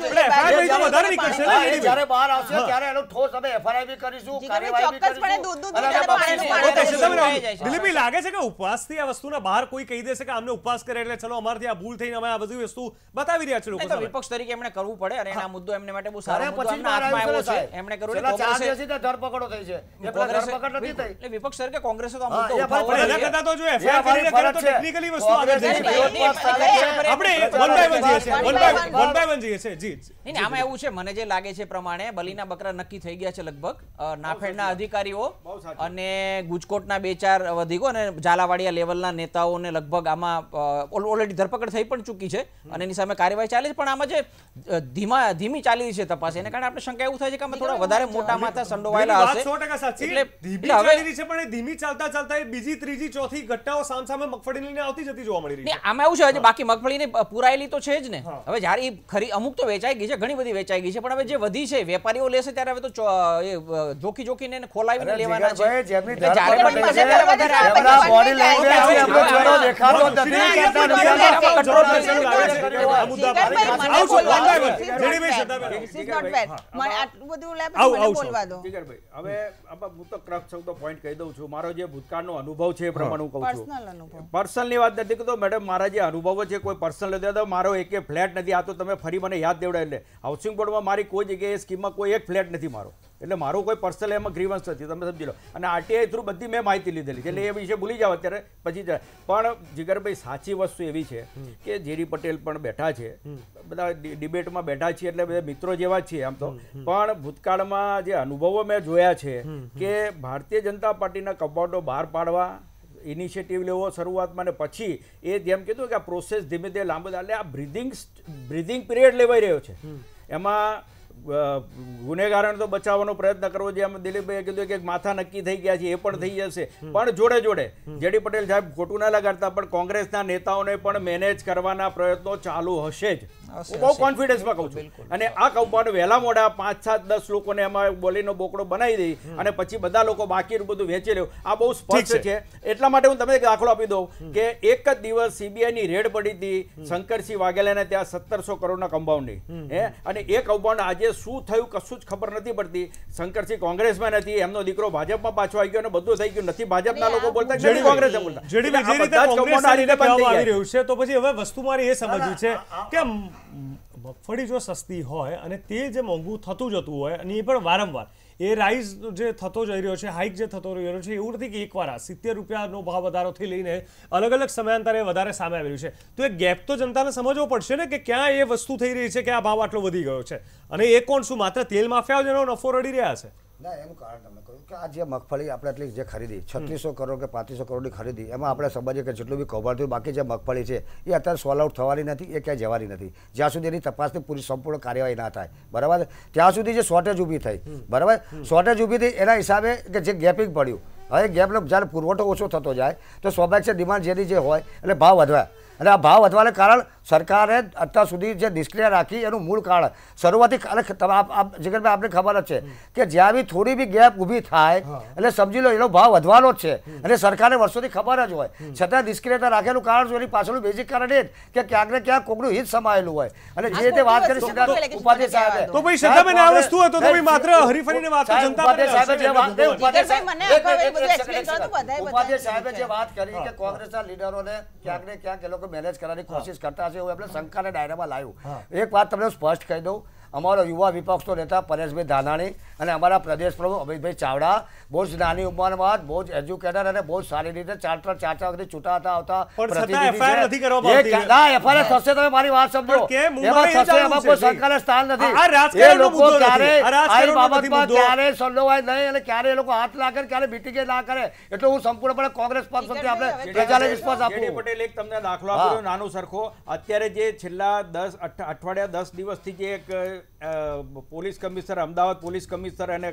લાગે છે કે ઉપવાસથી આ વસ્તુના બહાર કોઈ કહી દેશે કે આમને ઉપવાસ કરે એટલે ચલો અમારથી આ ભૂલ થઈને અમે આ બધી વસ્તુ બતાવી રહ્યા છે લોકો વિપક્ષ તરીકે એમણે કરવું પડે અને એના મુદ્દો એમને માટે બહુ સારો મુદ્દો ધરપકડો થઈ છે ધરપકડ નથી થઈ વિપક્ષ તરીકે કોંગ્રેસ તો આ જી નથી જ નહીં આમાં લગભગ આમાં ઓલરેડી ધરપકડ થઈ પણ ચૂકી છે અને એની સામે કાર્યવાહી ચાલે છે પણ આમાં જે ધીમા ધીમી ચાલી રહી છે તપાસ એને કારણે આપણે શંકા એવું થાય છે કે આમાં થોડા વધારે મોટા માથા સંડોવાયેલા હશે છે પણ ધીમી ચાલતા ચાલતા એ બીજી ત્રીજી ચોથી ઘટનાઓ સામસામે મગફળી લઈને આવતી જતી જોવા મળી આમાં એવું છે બાકી મગફળીની પુરાયેલી તો છે જ ને હવે જ્યારે ખરી અમુક તો વેચાઈ ગઈ છે ઘણી બધી વેચાઈ ગઈ છે પણ હવે જે વધી છે વેપારીઓ લેશે ત્યારે હવે તો જોખી જોખીને ખોલાવીને લેવાના છે કહી દઉં છું મારો જે ભૂતકાળનો અનુભવ છે એ પ્રમાણે કહું છું પર્સનલની વાત નથી કહેતો મેડમ મારા જે અનુભવો છે કોઈ પર્સનલ નથી મારો એકે ફ્લેટ નથી આતો તમે ફરી મને યાદ દેવડાય એટલે હાઉસિંગ બોર્ડમાં મારી કોઈ જગ્યાએ સ્કીમમાં કોઈ એક ફ્લેટ નથી મારો એટલે મારું કોઈ પર્સનલ એમાં ગ્રીવન્સ નથી તમે સમજી લો અને આરટીઆઈ થ્રુ બધી મેં માહિતી લીધેલી છે એટલે એ વિશે ભૂલી જાઓ અત્યારે પછી પણ જીગરભાઈ સાચી વસ્તુ એવી છે કે જેરી પટેલ પણ બેઠા છે બધા ડિબેટમાં બેઠા છીએ એટલે બધા મિત્રો જેવા છીએ આમ તો પણ ભૂતકાળમાં જે અનુભવો મેં જોયા છે કે ભારતીય જનતા પાર્ટીના કબાટો બહાર પાડવા ઇનિશિયેટિવ લેવો શરૂઆતમાં ને પછી એ જેમ કીધું કે આ પ્રોસેસ ધીમે ધીમે લાંબો એટલે આ બ્રિધિંગ બ્રિધિંગ પીરિયડ લેવાઈ રહ્યો છે એમાં ગુનેગારોને તો બચાવવાનો પ્રયત્ન કરવો જોઈએ દિલીપભાઈએ કીધું કે માથા નક્કી થઈ ગયા છે એ પણ થઈ જશે પણ જોડે જોડે જેડી પટેલ સાહેબ ખોટું ના લગાડતા પણ કોંગ્રેસના નેતાઓને પણ મેનેજ કરવાના પ્રયત્નો ચાલુ હશે જ હું બહુ કોન્ફિડન્સમાં કહું છું અને આ કૌભાંડ વહેલા મોડા પાંચ સાત દસ લોકોને એમાં બોલીનો બોકડો બનાવી દઈ અને પછી બધા લોકો બાકી બધું વેચી લ્યો આ બહુ સ્પષ્ટ છે એટલા માટે હું તમને દાખલો આપી દઉં કે એક જ દિવસ સીબીઆઈની રેડ પડી હતી શંકરસિંહ વાઘેલાને ત્યાં સત્તરસો કરોડના કમ્પાઉન્ડની હે અને એ કૌભાંડ આજે શું થયું કશું જ ખબર નથી પડતી શંકરસિંહ કોંગ્રેસમાં નથી એમનો દીકરો ભાજપમાં પાછો આવી ગયો અને બધું થઈ ગયું નથી ભાજપના લોકો બોલતા કોંગ્રેસ આવી રહ્યું છે તો પછી હવે વસ્તુ મારી એ સમજવી છે કે મગફળી જો સસ્તી હોય અને તે જે મોંઘું થતું જતું હોય અને એ પણ વારંવાર એ રાઇઝ જે થતો જઈ રહ્યો છે હાઇક જે થતો જઈ રહ્યો છે એવું નથી કે એકવાર આ સિત્તેર રૂપિયાનો ભાવ વધારોથી લઈને અલગ અલગ સમયાંતરે વધારે સામે આવેલું છે તો એ ગેપ તો જનતાને સમજવો પડશે ને કે ક્યાં એ વસ્તુ થઈ રહી છે કે આ ભાવ આટલો વધી ગયો છે અને એ કોણ શું માત્ર તેલ માફિયાઓ જેનો નફો રડી રહ્યા છે ના એમ કારણ તમે કહ્યું કે આ જે મગફળી આપણે એટલી જે ખરીદી છત્રીસો કરોડ કે પાંત્રીસો કરોડની ખરીદી એમાં આપણે સમજીએ કે જેટલું બી કૌભાંડ થયું બાકી જે મગફળી છે એ અત્યારે સોલ આઉટ થવાની નથી એ ક્યાંય જવાની નથી જ્યાં સુધી એની તપાસની પૂરી સંપૂર્ણ કાર્યવાહી ના થાય બરાબર ત્યાં સુધી જે શોર્ટેજ ઊભી થઈ બરાબર શોર્ટેજ ઊભી થઈ એના હિસાબે કે જે ગેપિંગ પડ્યું હવે ગેપનો જ્યારે પુરવઠો ઓછો થતો જાય તો સ્વાભાવિક છે ડિમાન્ડ જેની જે હોય એટલે ભાવ વધવા અને આ ભાવ વધવાને કારણ સરકારે અત્યાર સુધી જે નિષ્ક્રિય રાખી એનું મૂળ કારણ શરૂઆતથી અને જીગરભાઈ આપને ખબર જ છે કે જ્યાં બી થોડી બી ગેપ ઊભી થાય એટલે સમજી લો એનો ભાવ વધવાનો જ છે અને સરકારે વર્ષોથી ખબર જ હોય છતાં નિષ્ક્રિયતા રાખેલું કારણ એની પાછળનું બેઝિક કારણ એ જ કે ક્યાંક ને ક્યાંક કોકનું હિત સમાયેલું હોય અને જે રીતે વાત કરી સિદ્ધાર્થ ઉપાધ્યાય સાહેબ તો વસ્તુ હતો તો માત્ર હરીફરીને વાત જનતા પર ઉપાધ્યાય સાહેબે જે વાત કરી કે કોંગ્રેસના લીડરોને ક્યાંક ને ક્યાંક એ લોકો મેનેજ કરવાની કોશિશ કરતા હશે એવું એમને શંકાને ડાયરામાં લાવ્યું એક વાત તમને સ્પષ્ટ કહી દઉં અમારો યુવા વિપક્ષનો નેતા પરેશભાઈ ધાનાણી અને અમારા પ્રદેશ પ્રમુખ અમિતભાઈ ચાવડા બહુ જ નાની ઉંમરમાં બહુ જ એજ્યુકેટેડ અને બહુ સારી રીતે ચાર્ટર ચાર ચાર વખતે ચૂંટાતા આવતા એફઆઈઆર થશે તમે મારી વાત સમજો સરકારે સ્થાન નથી એ લોકો ક્યારે બાબતમાં ક્યારે સંડોવાય નહીં અને ક્યારે એ લોકો હાથ ના કરે ક્યારે મિટિંગે ના કરે એટલે હું સંપૂર્ણપણે કોંગ્રેસ પક્ષ વચ્ચે આપણે પ્રજાને વિશ્વાસ આપું પટેલ એક તમને દાખલો આપ્યો નાનો સરખો અત્યારે જે છેલ્લા દસ અઠવાડિયા દસ દિવસથી જે એક police commissioner Ahmedabad police commissioner અને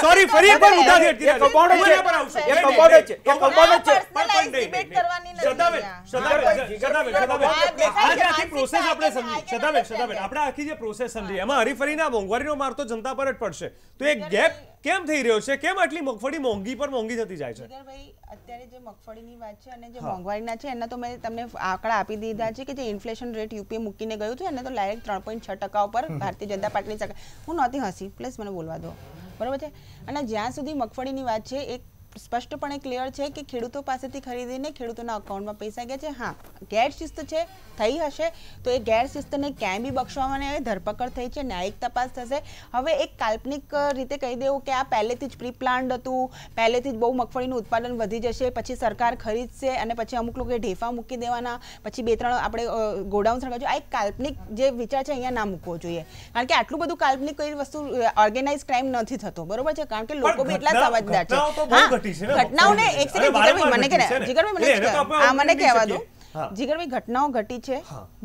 સોરી ફરી છે આખી જે પ્રોસેસ એમાં હરીફરીના મોંઘવારીનો માર તો પર જ પડશે તો એક ગેપ કેમ થઈ રહ્યો છે કેમ આટલી મગફળી મોંઘી પર મોંઘી થતી જાય છે અત્યારે જે મગફળીની વાત છે અને જે મોંઘવારીના છે એના તો મેં તમને આંકડા આપી દીધા છે કે જે ઇન્ફ્લેશન રેટ યુપીએ મૂકીને ગયું છે નથી અને તો ડાયરેક્ટ ત્રણ પોઈન્ટ છ ટકા ઉપર ભારતીય જનતા પાર્ટીની સરકાર હું નહોતી હસી પ્લસ મને બોલવા દો બરોબર છે અને જ્યાં સુધી મગફળીની વાત છે એક સ્પષ્ટપણે ક્લિયર છે કે ખેડૂતો પાસેથી ખરીદીને ખેડૂતોના અકાઉન્ટમાં પૈસા ગયા છે હા ગેરશિસ્ત છે થઈ હશે તો એ ગેરશિસ્તને ક્યાંય બી બક્ષવામાં હવે ધરપકડ થઈ છે ન્યાયિક તપાસ થશે હવે એક કાલ્પનિક રીતે કહી દેવું કે આ પહેલેથી જ પ્રી હતું પહેલેથી જ બહુ મગફળીનું ઉત્પાદન વધી જશે પછી સરકાર ખરીદશે અને પછી અમુક લોકોએ ઢેફા મૂકી દેવાના પછી બે ત્રણ આપણે ગોડાઉન સરકાર આ એક કાલ્પનિક જે વિચાર છે અહીંયા ના મૂકવો જોઈએ કારણ કે આટલું બધું કાલ્પનિક કોઈ વસ્તુ ઓર્ગેનાઇઝ ક્રાઇમ નથી થતો બરોબર છે કારણ કે લોકો બી એટલા સમજદાર છે હા ઘટનાઓને એક સેકન્ડ જીગરભાઈ મને કે જીગરભાઈ મને આ મને કહેવા દો જીગરભાઈ ઘટનાઓ ઘટી છે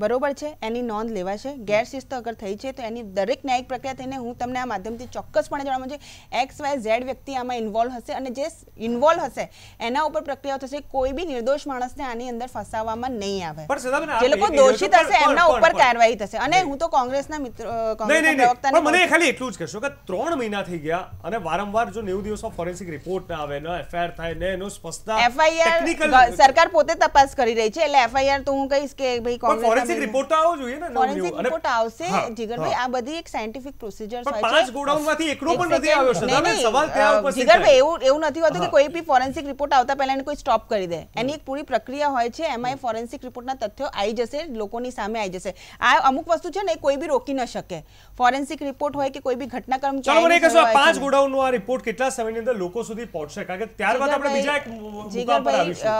બરોબર છે એની નોંધ લેવાશે ગેરશિસ્ત અગર થઈ છે તો એની દરેક ન્યાયિક પ્રક્રિયા થઈને હું તમને આ માધ્યમથી ચોક્કસપણે જણાવું છે એક્સ વાય ઝેડ વ્યક્તિ આમાં ઇન્વોલ્વ હશે અને જે ઇન્વોલ્વ હશે એના ઉપર પ્રક્રિયાઓ થશે કોઈ બી નિર્દોષ માણસને આની અંદર ફસાવવામાં નહીં આવે જે લોકો દોષિત હશે એમના ઉપર કાર્યવાહી થશે અને હું તો કોંગ્રેસના મિત્ર કોંગ્રેસના મને ખાલી એટલું જ કહેશો કે ત્રણ મહિના થઈ ગયા અને વારંવાર જો નેવું દિવસમાં ફોરેન્સિક રિપોર્ટ આવે ને એફઆઈઆર થાય ને એનું સ્પષ્ટતા એફઆઈઆર સરકાર પોતે તપાસ કરી રહી છે એટલે એફઆઈઆર તો હું કહીશ કે ભાઈ કોંગ્રેસ ફોરેન્સિક રિપોર્ટ તો આવો જોઈએ ને ફોરેન્સિક રિપોર્ટ આવશે જીગરભાઈ આ બધી એક સાયન્ટિફિક પ્રોસિજર હોય છે પાંચ ગોડાઉનમાંથી એકડો પણ નથી આવ્યો સદાભાઈ સવાલ ત્યાં ઉપસ્થિત જીગરભાઈ એવું એવું નથી હોતું કે કોઈ બી ફોરેન્સિક રિપોર્ટ આવતા પહેલા એને કોઈ સ્ટોપ કરી દે એની એક પૂરી પ્રક્રિયા હોય છે એમાં એ ફોરેન્સિક રિપોર્ટના તથ્યો આવી જશે લોકોની સામે આવી જશે આ અમુક વસ્તુ છે ને એ કોઈ બી રોકી ન શકે ફોરેન્સિક રિપોર્ટ હોય કે કોઈ બી ઘટનાક્રમ ચાલો મને કહેશો પાંચ ગોડાઉનનો આ રિપોર્ટ કેટલા સમયની અંદર લોકો સુધી પહોંચશે કારણ કે ત્યારબાદ આપણે બીજા એક મુદ્દા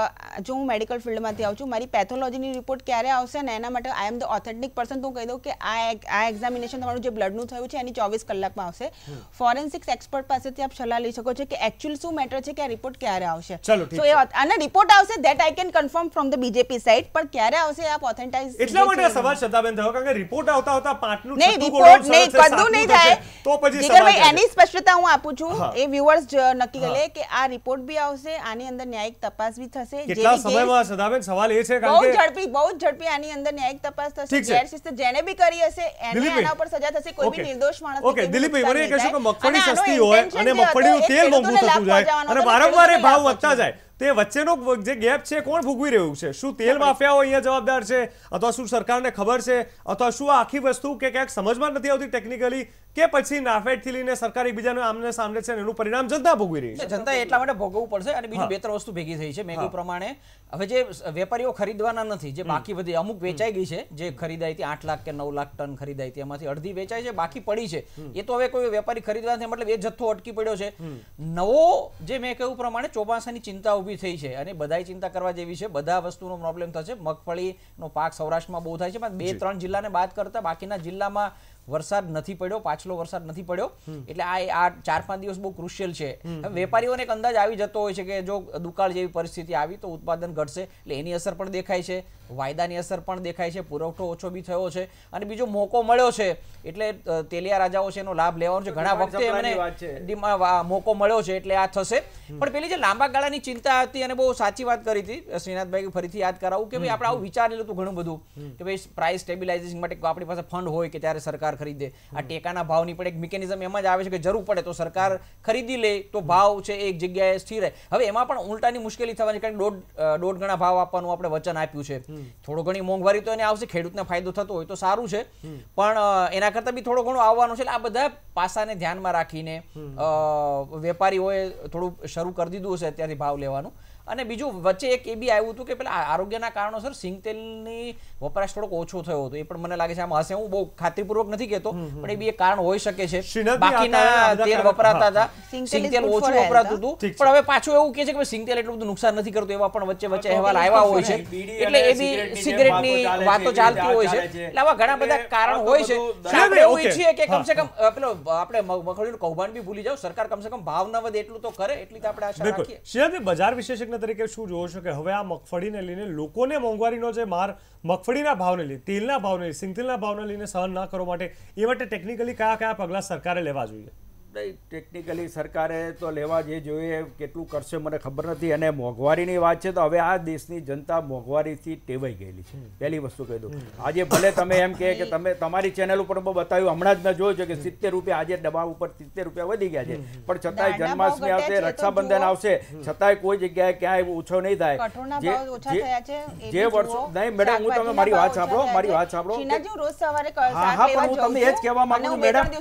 જો હું મેડિકલ ફિલ્ડમાંથી આવું છું મારી પેથોલોજીની રિપોર્ટ ક્યારે આવશે ને એના માટે I am the authentic person તો હું કહી દઉં કે આ આ એક્ઝામિનેશન તમારું જે બ્લડનું થયું છે એની ચોવીસ કલાકમાં આવશે ફોરેન્સિક્સ એક્સપર્ટ પાસેથી આપ સલાહ લઈ શકો છો કે એકચ્યુઅલ શું મેટર છે કે આ રિપોર્ટ ક્યારે આવશે તો એ અને રિપોર્ટ આવશે that I can confirm from the BJP side પણ ક્યારે આવશે આપ ઓથેન્ટાઇઝ એટલા માટે સવાલ શબ્દાબેન થયો કારણ કે રિપોર્ટ આવતા આવતા પાંચનું નહીં રિપોર્ટ નહીં કદું નહીં થાય તો પછી સવાલ એની સ્પષ્ટતા હું આપું છું એ વ્યુઅર્સ નક્કી કરે કે આ રિપોર્ટ બી આવશે આની અંદર ન્યાયિક તપાસ બી થશે કેટલા સમયમાં સદાબેન સવાલ એ છે છે કારણ કે બહુ ઝડપી ઝડપી આની અંદર ન્યાયિક તપાસ થશે ગેરશિસ્ત જેને બી કરી હશે એને આના પર સજા થશે કોઈ બી નિર્દોષ માણસ ઓકે દિલીપભાઈ મગફળી સસ્તી હોય અને મગફળીનું તેલ મોંઘું થતું જાય અને વારંવાર ભાવ વધતા જાય તે વચ્ચેનો જે ગેપ છે કોણ ભોગવી રહ્યું છે શું તેલ માફિયાઓ અહીંયા જવાબદાર છે અથવા શું સરકારને ખબર છે અથવા શું આખી વસ્તુ કે ક્યાંક સમજમાં નથી આવતી ટેકનિકલી કે પછી નાફેડથી લઈને સરકાર એકબીજાને આમને સામે છે એનું પરિણામ જનતા ભોગવી રહી છે જનતા એટલા માટે ભોગવવું પડશે અને બીજું બે ત્રણ વસ્તુ ભેગી થઈ છે મેં પ્રમાણે હવે જે વેપારીઓ ખરીદવાના નથી જે બાકી બધી અમુક વેચાઈ ગઈ છે જે ખરીદાય હતી આઠ લાખ કે નવ લાખ ટન ખરીદાય હતી એમાંથી અડધી વેચાય છે બાકી પડી છે એ તો હવે કોઈ વેપારી ખરીદવા નથી મતલબ એ જથ્થો અટકી પડ્યો છે નવો જે મેં કહ્યું પ્રમાણે ચોમાસાની ચિંતા ઉભી ઊભી થઈ છે અને બધાય ચિંતા કરવા જેવી છે બધા વસ્તુનો પ્રોબ્લેમ થશે મગફળીનો પાક સૌરાષ્ટ્રમાં બહુ થાય છે પણ બે ત્રણ જિલ્લાને બાદ કરતા બાકીના જિલ્લામાં વરસાદ નથી પડ્યો પાછલો વરસાદ નથી પડ્યો એટલે આ આ ચાર પાંચ દિવસ બહુ ક્રુશિયલ છે વેપારીઓને એક અંદાજ આવી જતો હોય છે કે જો દુકાળ જેવી પરિસ્થિતિ આવી તો ઉત્પાદન ઘટશે એટલે એની અસર પણ દેખાય છે વાયદાની અસર પણ દેખાય છે પુરવઠો ઓછો બી થયો છે અને બીજો મોકો મળ્યો છે એટલે તેલિયા રાજાઓ છે એનો લાભ લેવાનો છે ઘણા વખતે એમને મોકો મળ્યો છે એટલે આ થશે પણ પેલી જે લાંબા ગાળાની ચિંતા હતી અને બહુ સાચી વાત કરી હતી શ્રીનાથભાઈ ફરીથી યાદ કરાવું કે ભાઈ આપણે આવું વિચારેલું હતું ઘણું બધું કે ભાઈ પ્રાઇસ સ્ટેબિલાઇઝેશન માટે આપણી પાસે ફંડ હોય કે ત્યારે સરકાર ખરીદે આ ટેકાના ભાવની પણ એક મિકેનિઝમ એમાં જ આવે છે કે જરૂર પડે તો સરકાર ખરીદી લે તો ભાવ છે એક જગ્યાએ સ્થિર રહે હવે એમાં પણ ઉલટાની મુશ્કેલી થવાની કારણ દોઢ દોઢ ગણા ભાવ આપવાનું આપણે વચન આપ્યું છે થોડો ઘણી મોંઘવારી તો એને આવશે ખેડૂતને ફાયદો થતો હોય તો સારું છે પણ એના કરતાં બી થોડો ઘણો આવવાનો છે એટલે આ બધા પાસાને ધ્યાનમાં રાખીને વેપારીઓએ થોડું શરૂ કરી દીધું હશે અત્યારથી ભાવ લેવાનું અને બીજું વચ્ચે એક એ બી આવ્યું હતું કે પેલા આરોગ્યના કારણોસર સિંગતેલની વપરાશ થોડોક ઓછો થયો હતો એ પણ મને લાગે છે આમાં હશે હું બહુ ખાતરીપૂર્વક નથી કહેતો પણ એ બી એક કારણ હોઈ શકે છે બાકીના તેલ વપરાતા હતા સિંગતેલ ઓછું વપરાતું હતું પણ હવે પાછું એવું કે છે કે સિંગતેલ એટલું બધું નુકસાન નથી કરતું એવા પણ વચ્ચે વચ્ચે અહેવાલ આવ્યા હોય છે એટલે એ બી સિગરેટની વાતો ચાલતી હોય છે એટલે આવા ઘણા બધા કારણ હોય છે આપણે એવું ઈચ્છીએ કે કમસે કમ પેલો આપણે મગફળીનું કૌભાંડ બી ભૂલી જાવ સરકાર કમસે કમ ભાવ ન વધે એટલું તો કરે એટલી તો આપણે આશા રાખીએ શ્રેયાભાઈ બજાર વિશેષજ્ઞ તરીકે શું જોવો છો કે હવે આ મગફળીને લઈને લોકોને મોંઘવારીનો જે માર મગફળી મગફળીના ભાવને લઈ તેલના ભાવને લઈ સિંગતેલના ભાવને લઈને સહન ન કરવા માટે એ માટે ટેકનિકલી કયા કયા પગલાં સરકારે લેવા જોઈએ નહીં ટેકનિકલી સરકારે તો લેવા જે જોઈએ કેટલું કરશે મને ખબર નથી અને મોંઘવારીની વાત છે તો હવે આ દેશની જનતા મોંઘવારીથી ટેવાઈ ગયેલી છે પહેલી વસ્તુ કહી દઉં આજે ભલે તમે એમ કહે કે તમે તમારી ચેનલ ઉપર બતાવ્યું હમણાં જ મેં જોયું છે કે સિત્તેર રૂપિયા આજે ડબ્બા ઉપર સિત્તેર રૂપિયા વધી ગયા છે પણ છતાંય જન્માષ્ટમી આવશે રક્ષાબંધન આવશે છતાંય કોઈ જગ્યાએ ક્યાંય ઓછો નહીં થાય જે વર્ષો નહીં મેડમ હું તમે મારી વાત સાંભળો મારી વાત સાંભળો હા હા પણ હું તમને એ જ કહેવા માંગુ મેડમ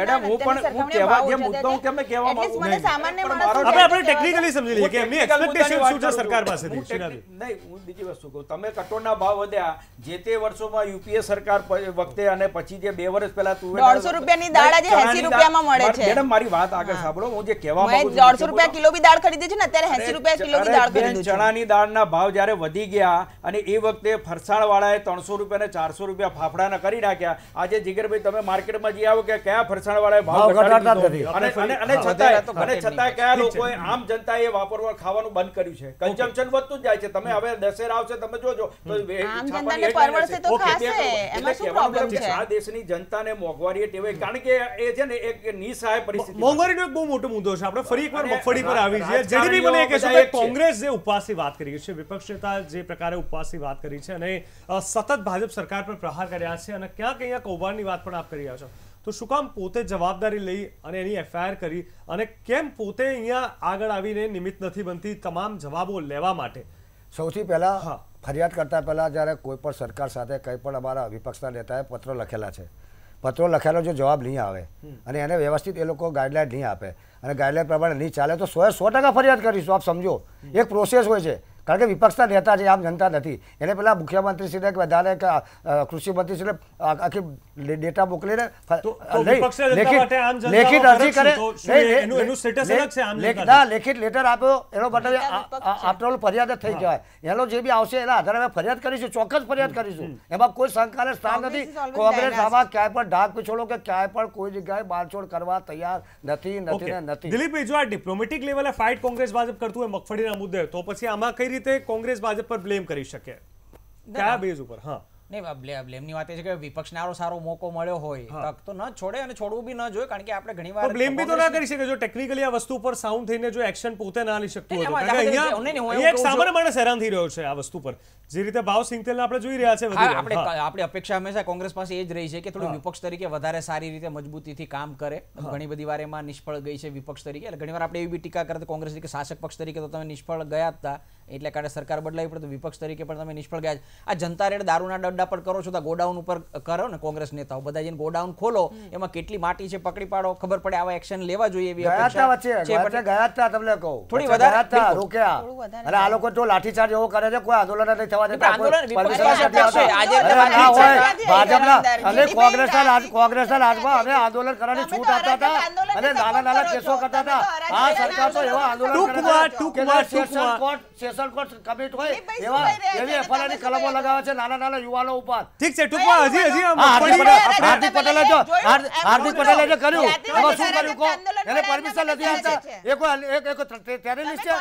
મેડમ મેડમ મારી વાત આગળ સાંભળો હું જે કહેવા માંગુ રૂપિયા કિલો બી દાળ ખરીદી છે ને અત્યારે દાળ ખરીદી ચણાની દાળના ભાવ જ્યારે વધી ગયા અને એ વખતે ફરસાણ ફરસાણવાળાએ ત્રણસો રૂપિયા ને 400 રૂપિયા ફાફડાના કરી નાખ્યા આજે જીગરભાઈ તમે માર્કેટમાં જઈ આવો કે કયા ફરસાણવાળા મોંઘવારીનો બહુ મોટો મુદ્દો છે આપણે ફરી એકવાર મગફળી પર આવી છે જેડીપી કોંગ્રેસ જે ઉપવાસી વાત કરી છે વિપક્ષ નેતા જે પ્રકારે ઉપવાસી વાત કરી છે અને સતત ભાજપ સરકાર પર પ્રહાર કર્યા છે અને ક્યાંક અહીંયા ની વાત પણ આપ કરી રહ્યા છો તો શું કામ પોતે જવાબદારી લઈ અને એની એફઆઈઆર કરી અને કેમ પોતે અહીંયા આગળ આવીને નિમિત્ત નથી બનતી તમામ જવાબો લેવા માટે સૌથી પહેલાં ફરિયાદ કરતાં પહેલાં જ્યારે કોઈ પણ સરકાર સાથે કંઈ પણ અમારા વિપક્ષના નેતાએ પત્ર લખેલા છે પત્રો લખેલો જો જવાબ નહીં આવે અને એને વ્યવસ્થિત એ લોકો ગાઈડલાઇન નહીં આપે અને ગાઈડલાઇન પ્રમાણે નહીં ચાલે તો સો સો ટકા ફરિયાદ કરીશું આપ સમજો એક પ્રોસેસ હોય છે કારણ કે વિપક્ષના નેતા છે આમ જનતા નથી એને પેલા મુખ્યમંત્રીશ્રીને કે વધારે કૃષિમંત્રીશ્રીને આખી ડેટા મોકલીને લેખિત અરજી કરે ના લેખિત લેટર આપ્યો એનો મતલબ આફ્ટર ફરિયાદ થઈ કહેવાય એનો જે બી આવશે એના આધારે અમે ફરિયાદ કરીશું ચોક્કસ ફરિયાદ કરીશું એમાં કોઈ શંકાને સ્થાન નથી કોંગ્રેસ આમાં ક્યાંય પણ ઢાક પીછોડો કે ક્યાંય પણ કોઈ જગ્યાએ બાળછોડ કરવા તૈયાર નથી નથી ને નથી દિલીપભાઈ જો આ ડિપ્લોમેટિક લેવલે ફાઇટ કોંગ્રેસ ભાજપ કરતું હોય મગફળીના મુદ્દે તો પછી આમાં કઈ રીતે કોંગ્રેસ ભાજપ પર બ્લેમ કરી શકે કયા બેઝ ઉપર હા બ્લેમની વાત એ છે કે વિપક્ષને આરો સારો મોકો મળ્યો હોય તક તો ન છોડે અને છોડવું બી ન જોઈએ કારણ કે આપણે ઘણી વાર બ્લેમ બી તો ના કરી શકે જો ટેકનિકલી આ વસ્તુ પર સાઉન્ડ થઈને જો એક્શન પોતે ના લઈ શકતું હતું એક સામાન્ય માણસ હેરાન થઈ રહ્યો છે આ વસ્તુ પર જે રીતે ભાવ સિંગતેલને આપણે જોઈ રહ્યા છે આપણે આપણી અપેક્ષા હંમેશા કોંગ્રેસ પાસે એ જ રહી છે કે થોડું વિપક્ષ તરીકે વધારે સારી રીતે મજબૂતીથી કામ કરે ઘણી બધી વાર એમાં નિષ્ફળ ગઈ છે વિપક્ષ તરીકે એટલે ઘણી વાર આપણે એવી બી ટીકા કરતા કોંગ્રેસ કે શાસક પક્ષ તરીકે તો તમે નિષ્ફળ ગયા હતા એટલે કારણે સરકાર બદલાવી પડે તો વિપક્ષ તરીકે પણ તમે નિષ્ફળ ગયા આ જનતા રેડ દારૂના ડડ્ડા પર કરો છો તો ગોડાઉન ઉપર કરો ને કોંગ્રેસ નેતાઓ બધા જઈને ગોડાઉન ખોલો એમાં કેટલી માટી છે પકડી પાડો ખબર પડે આવા એક્શન લેવા જોઈએ એવી ગયા તમને કહું થોડી વધારે રોક્યા અને આ લોકો જો લાઠીચાર્જ એવો કરે છે કોઈ આંદોલન નથી થવા દેતા કોંગ્રેસના રાજમાં અમે આંદોલન કરવાની છૂટ આપતા હતા અને નાના નાના કેસો કરતા હતા આ સરકાર તો એવા આંદોલન ટૂંકમાં ટૂંકમાં શિક્ષણ કમિટ હોય એવા એવી એફઆઈઆરની કલમો લગાવે છે નાના નાના યુવાનો ઉપર ઠીક છે ટૂંકમાં હજી હજી હાર્દિક પટેલે જો હાર્દિક પટેલે જે કર્યું એમાં શું કર્યું કહો એને પરમિશન નથી આપતા એ કોઈ એક એક ટેરરિસ્ટ છે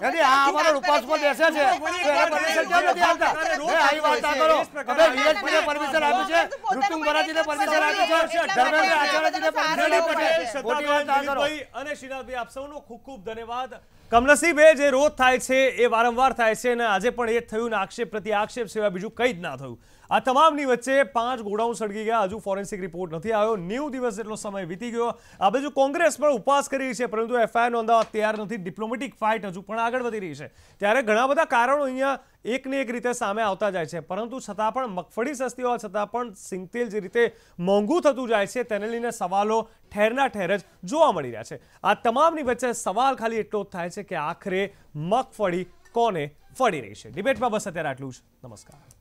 એટલે આ અમારો રૂપાસમાં બેસે છે એને પરમિશન કેમ નથી આપતા એ આવી વાત કરો હવે વીએચપીને પરમિશન આપી છે ઋતુંગ બરાજીને પરમિશન આપી છે ધર્મેન્દ્ર આચાર્યજીને પરમિશન આપી છે મોટી વાત કરો અને શ્રીનાથભાઈ આપ સૌનો ખૂબ ખૂબ ધન્યવાદ કમનસીબે જે રોજ થાય છે એ વારંવાર થાય છે અને આજે પણ એ થયું ને આક્ષેપ પ્રતિ આક્ષેપ સિવાય બીજું કંઈ જ ના થયું આ તમામની વચ્ચે પાંચ ગોડાઉન સળગી ગયા હજુ ફોરેન્સિક રિપોર્ટ નથી આવ્યો નેવું દિવસ જેટલો સમય વીતી ગયો આ બાજુ કોંગ્રેસ પણ ઉપવાસ કરી રહી છે પરંતુ એફઆઈઆર નોંધાવા તૈયાર નથી ડિપ્લોમેટિક ફાઇટ હજુ પણ આગળ વધી રહી છે ત્યારે ઘણા બધા કારણો અહીંયા એકને એક રીતે સામે આવતા જાય છે પરંતુ છતાં પણ મગફળી સસ્તી હોવા છતાં પણ સિંગતેલ જે રીતે મોંઘું થતું જાય છે તેને લઈને સવાલો ઠેરના ઠેર જ જોવા મળી રહ્યા છે આ તમામની વચ્ચે સવાલ ખાલી એટલો જ થાય છે કે આખરે મગફળી કોને ફળી રહી છે ડિબેટમાં બસ અત્યારે આટલું જ નમસ્કાર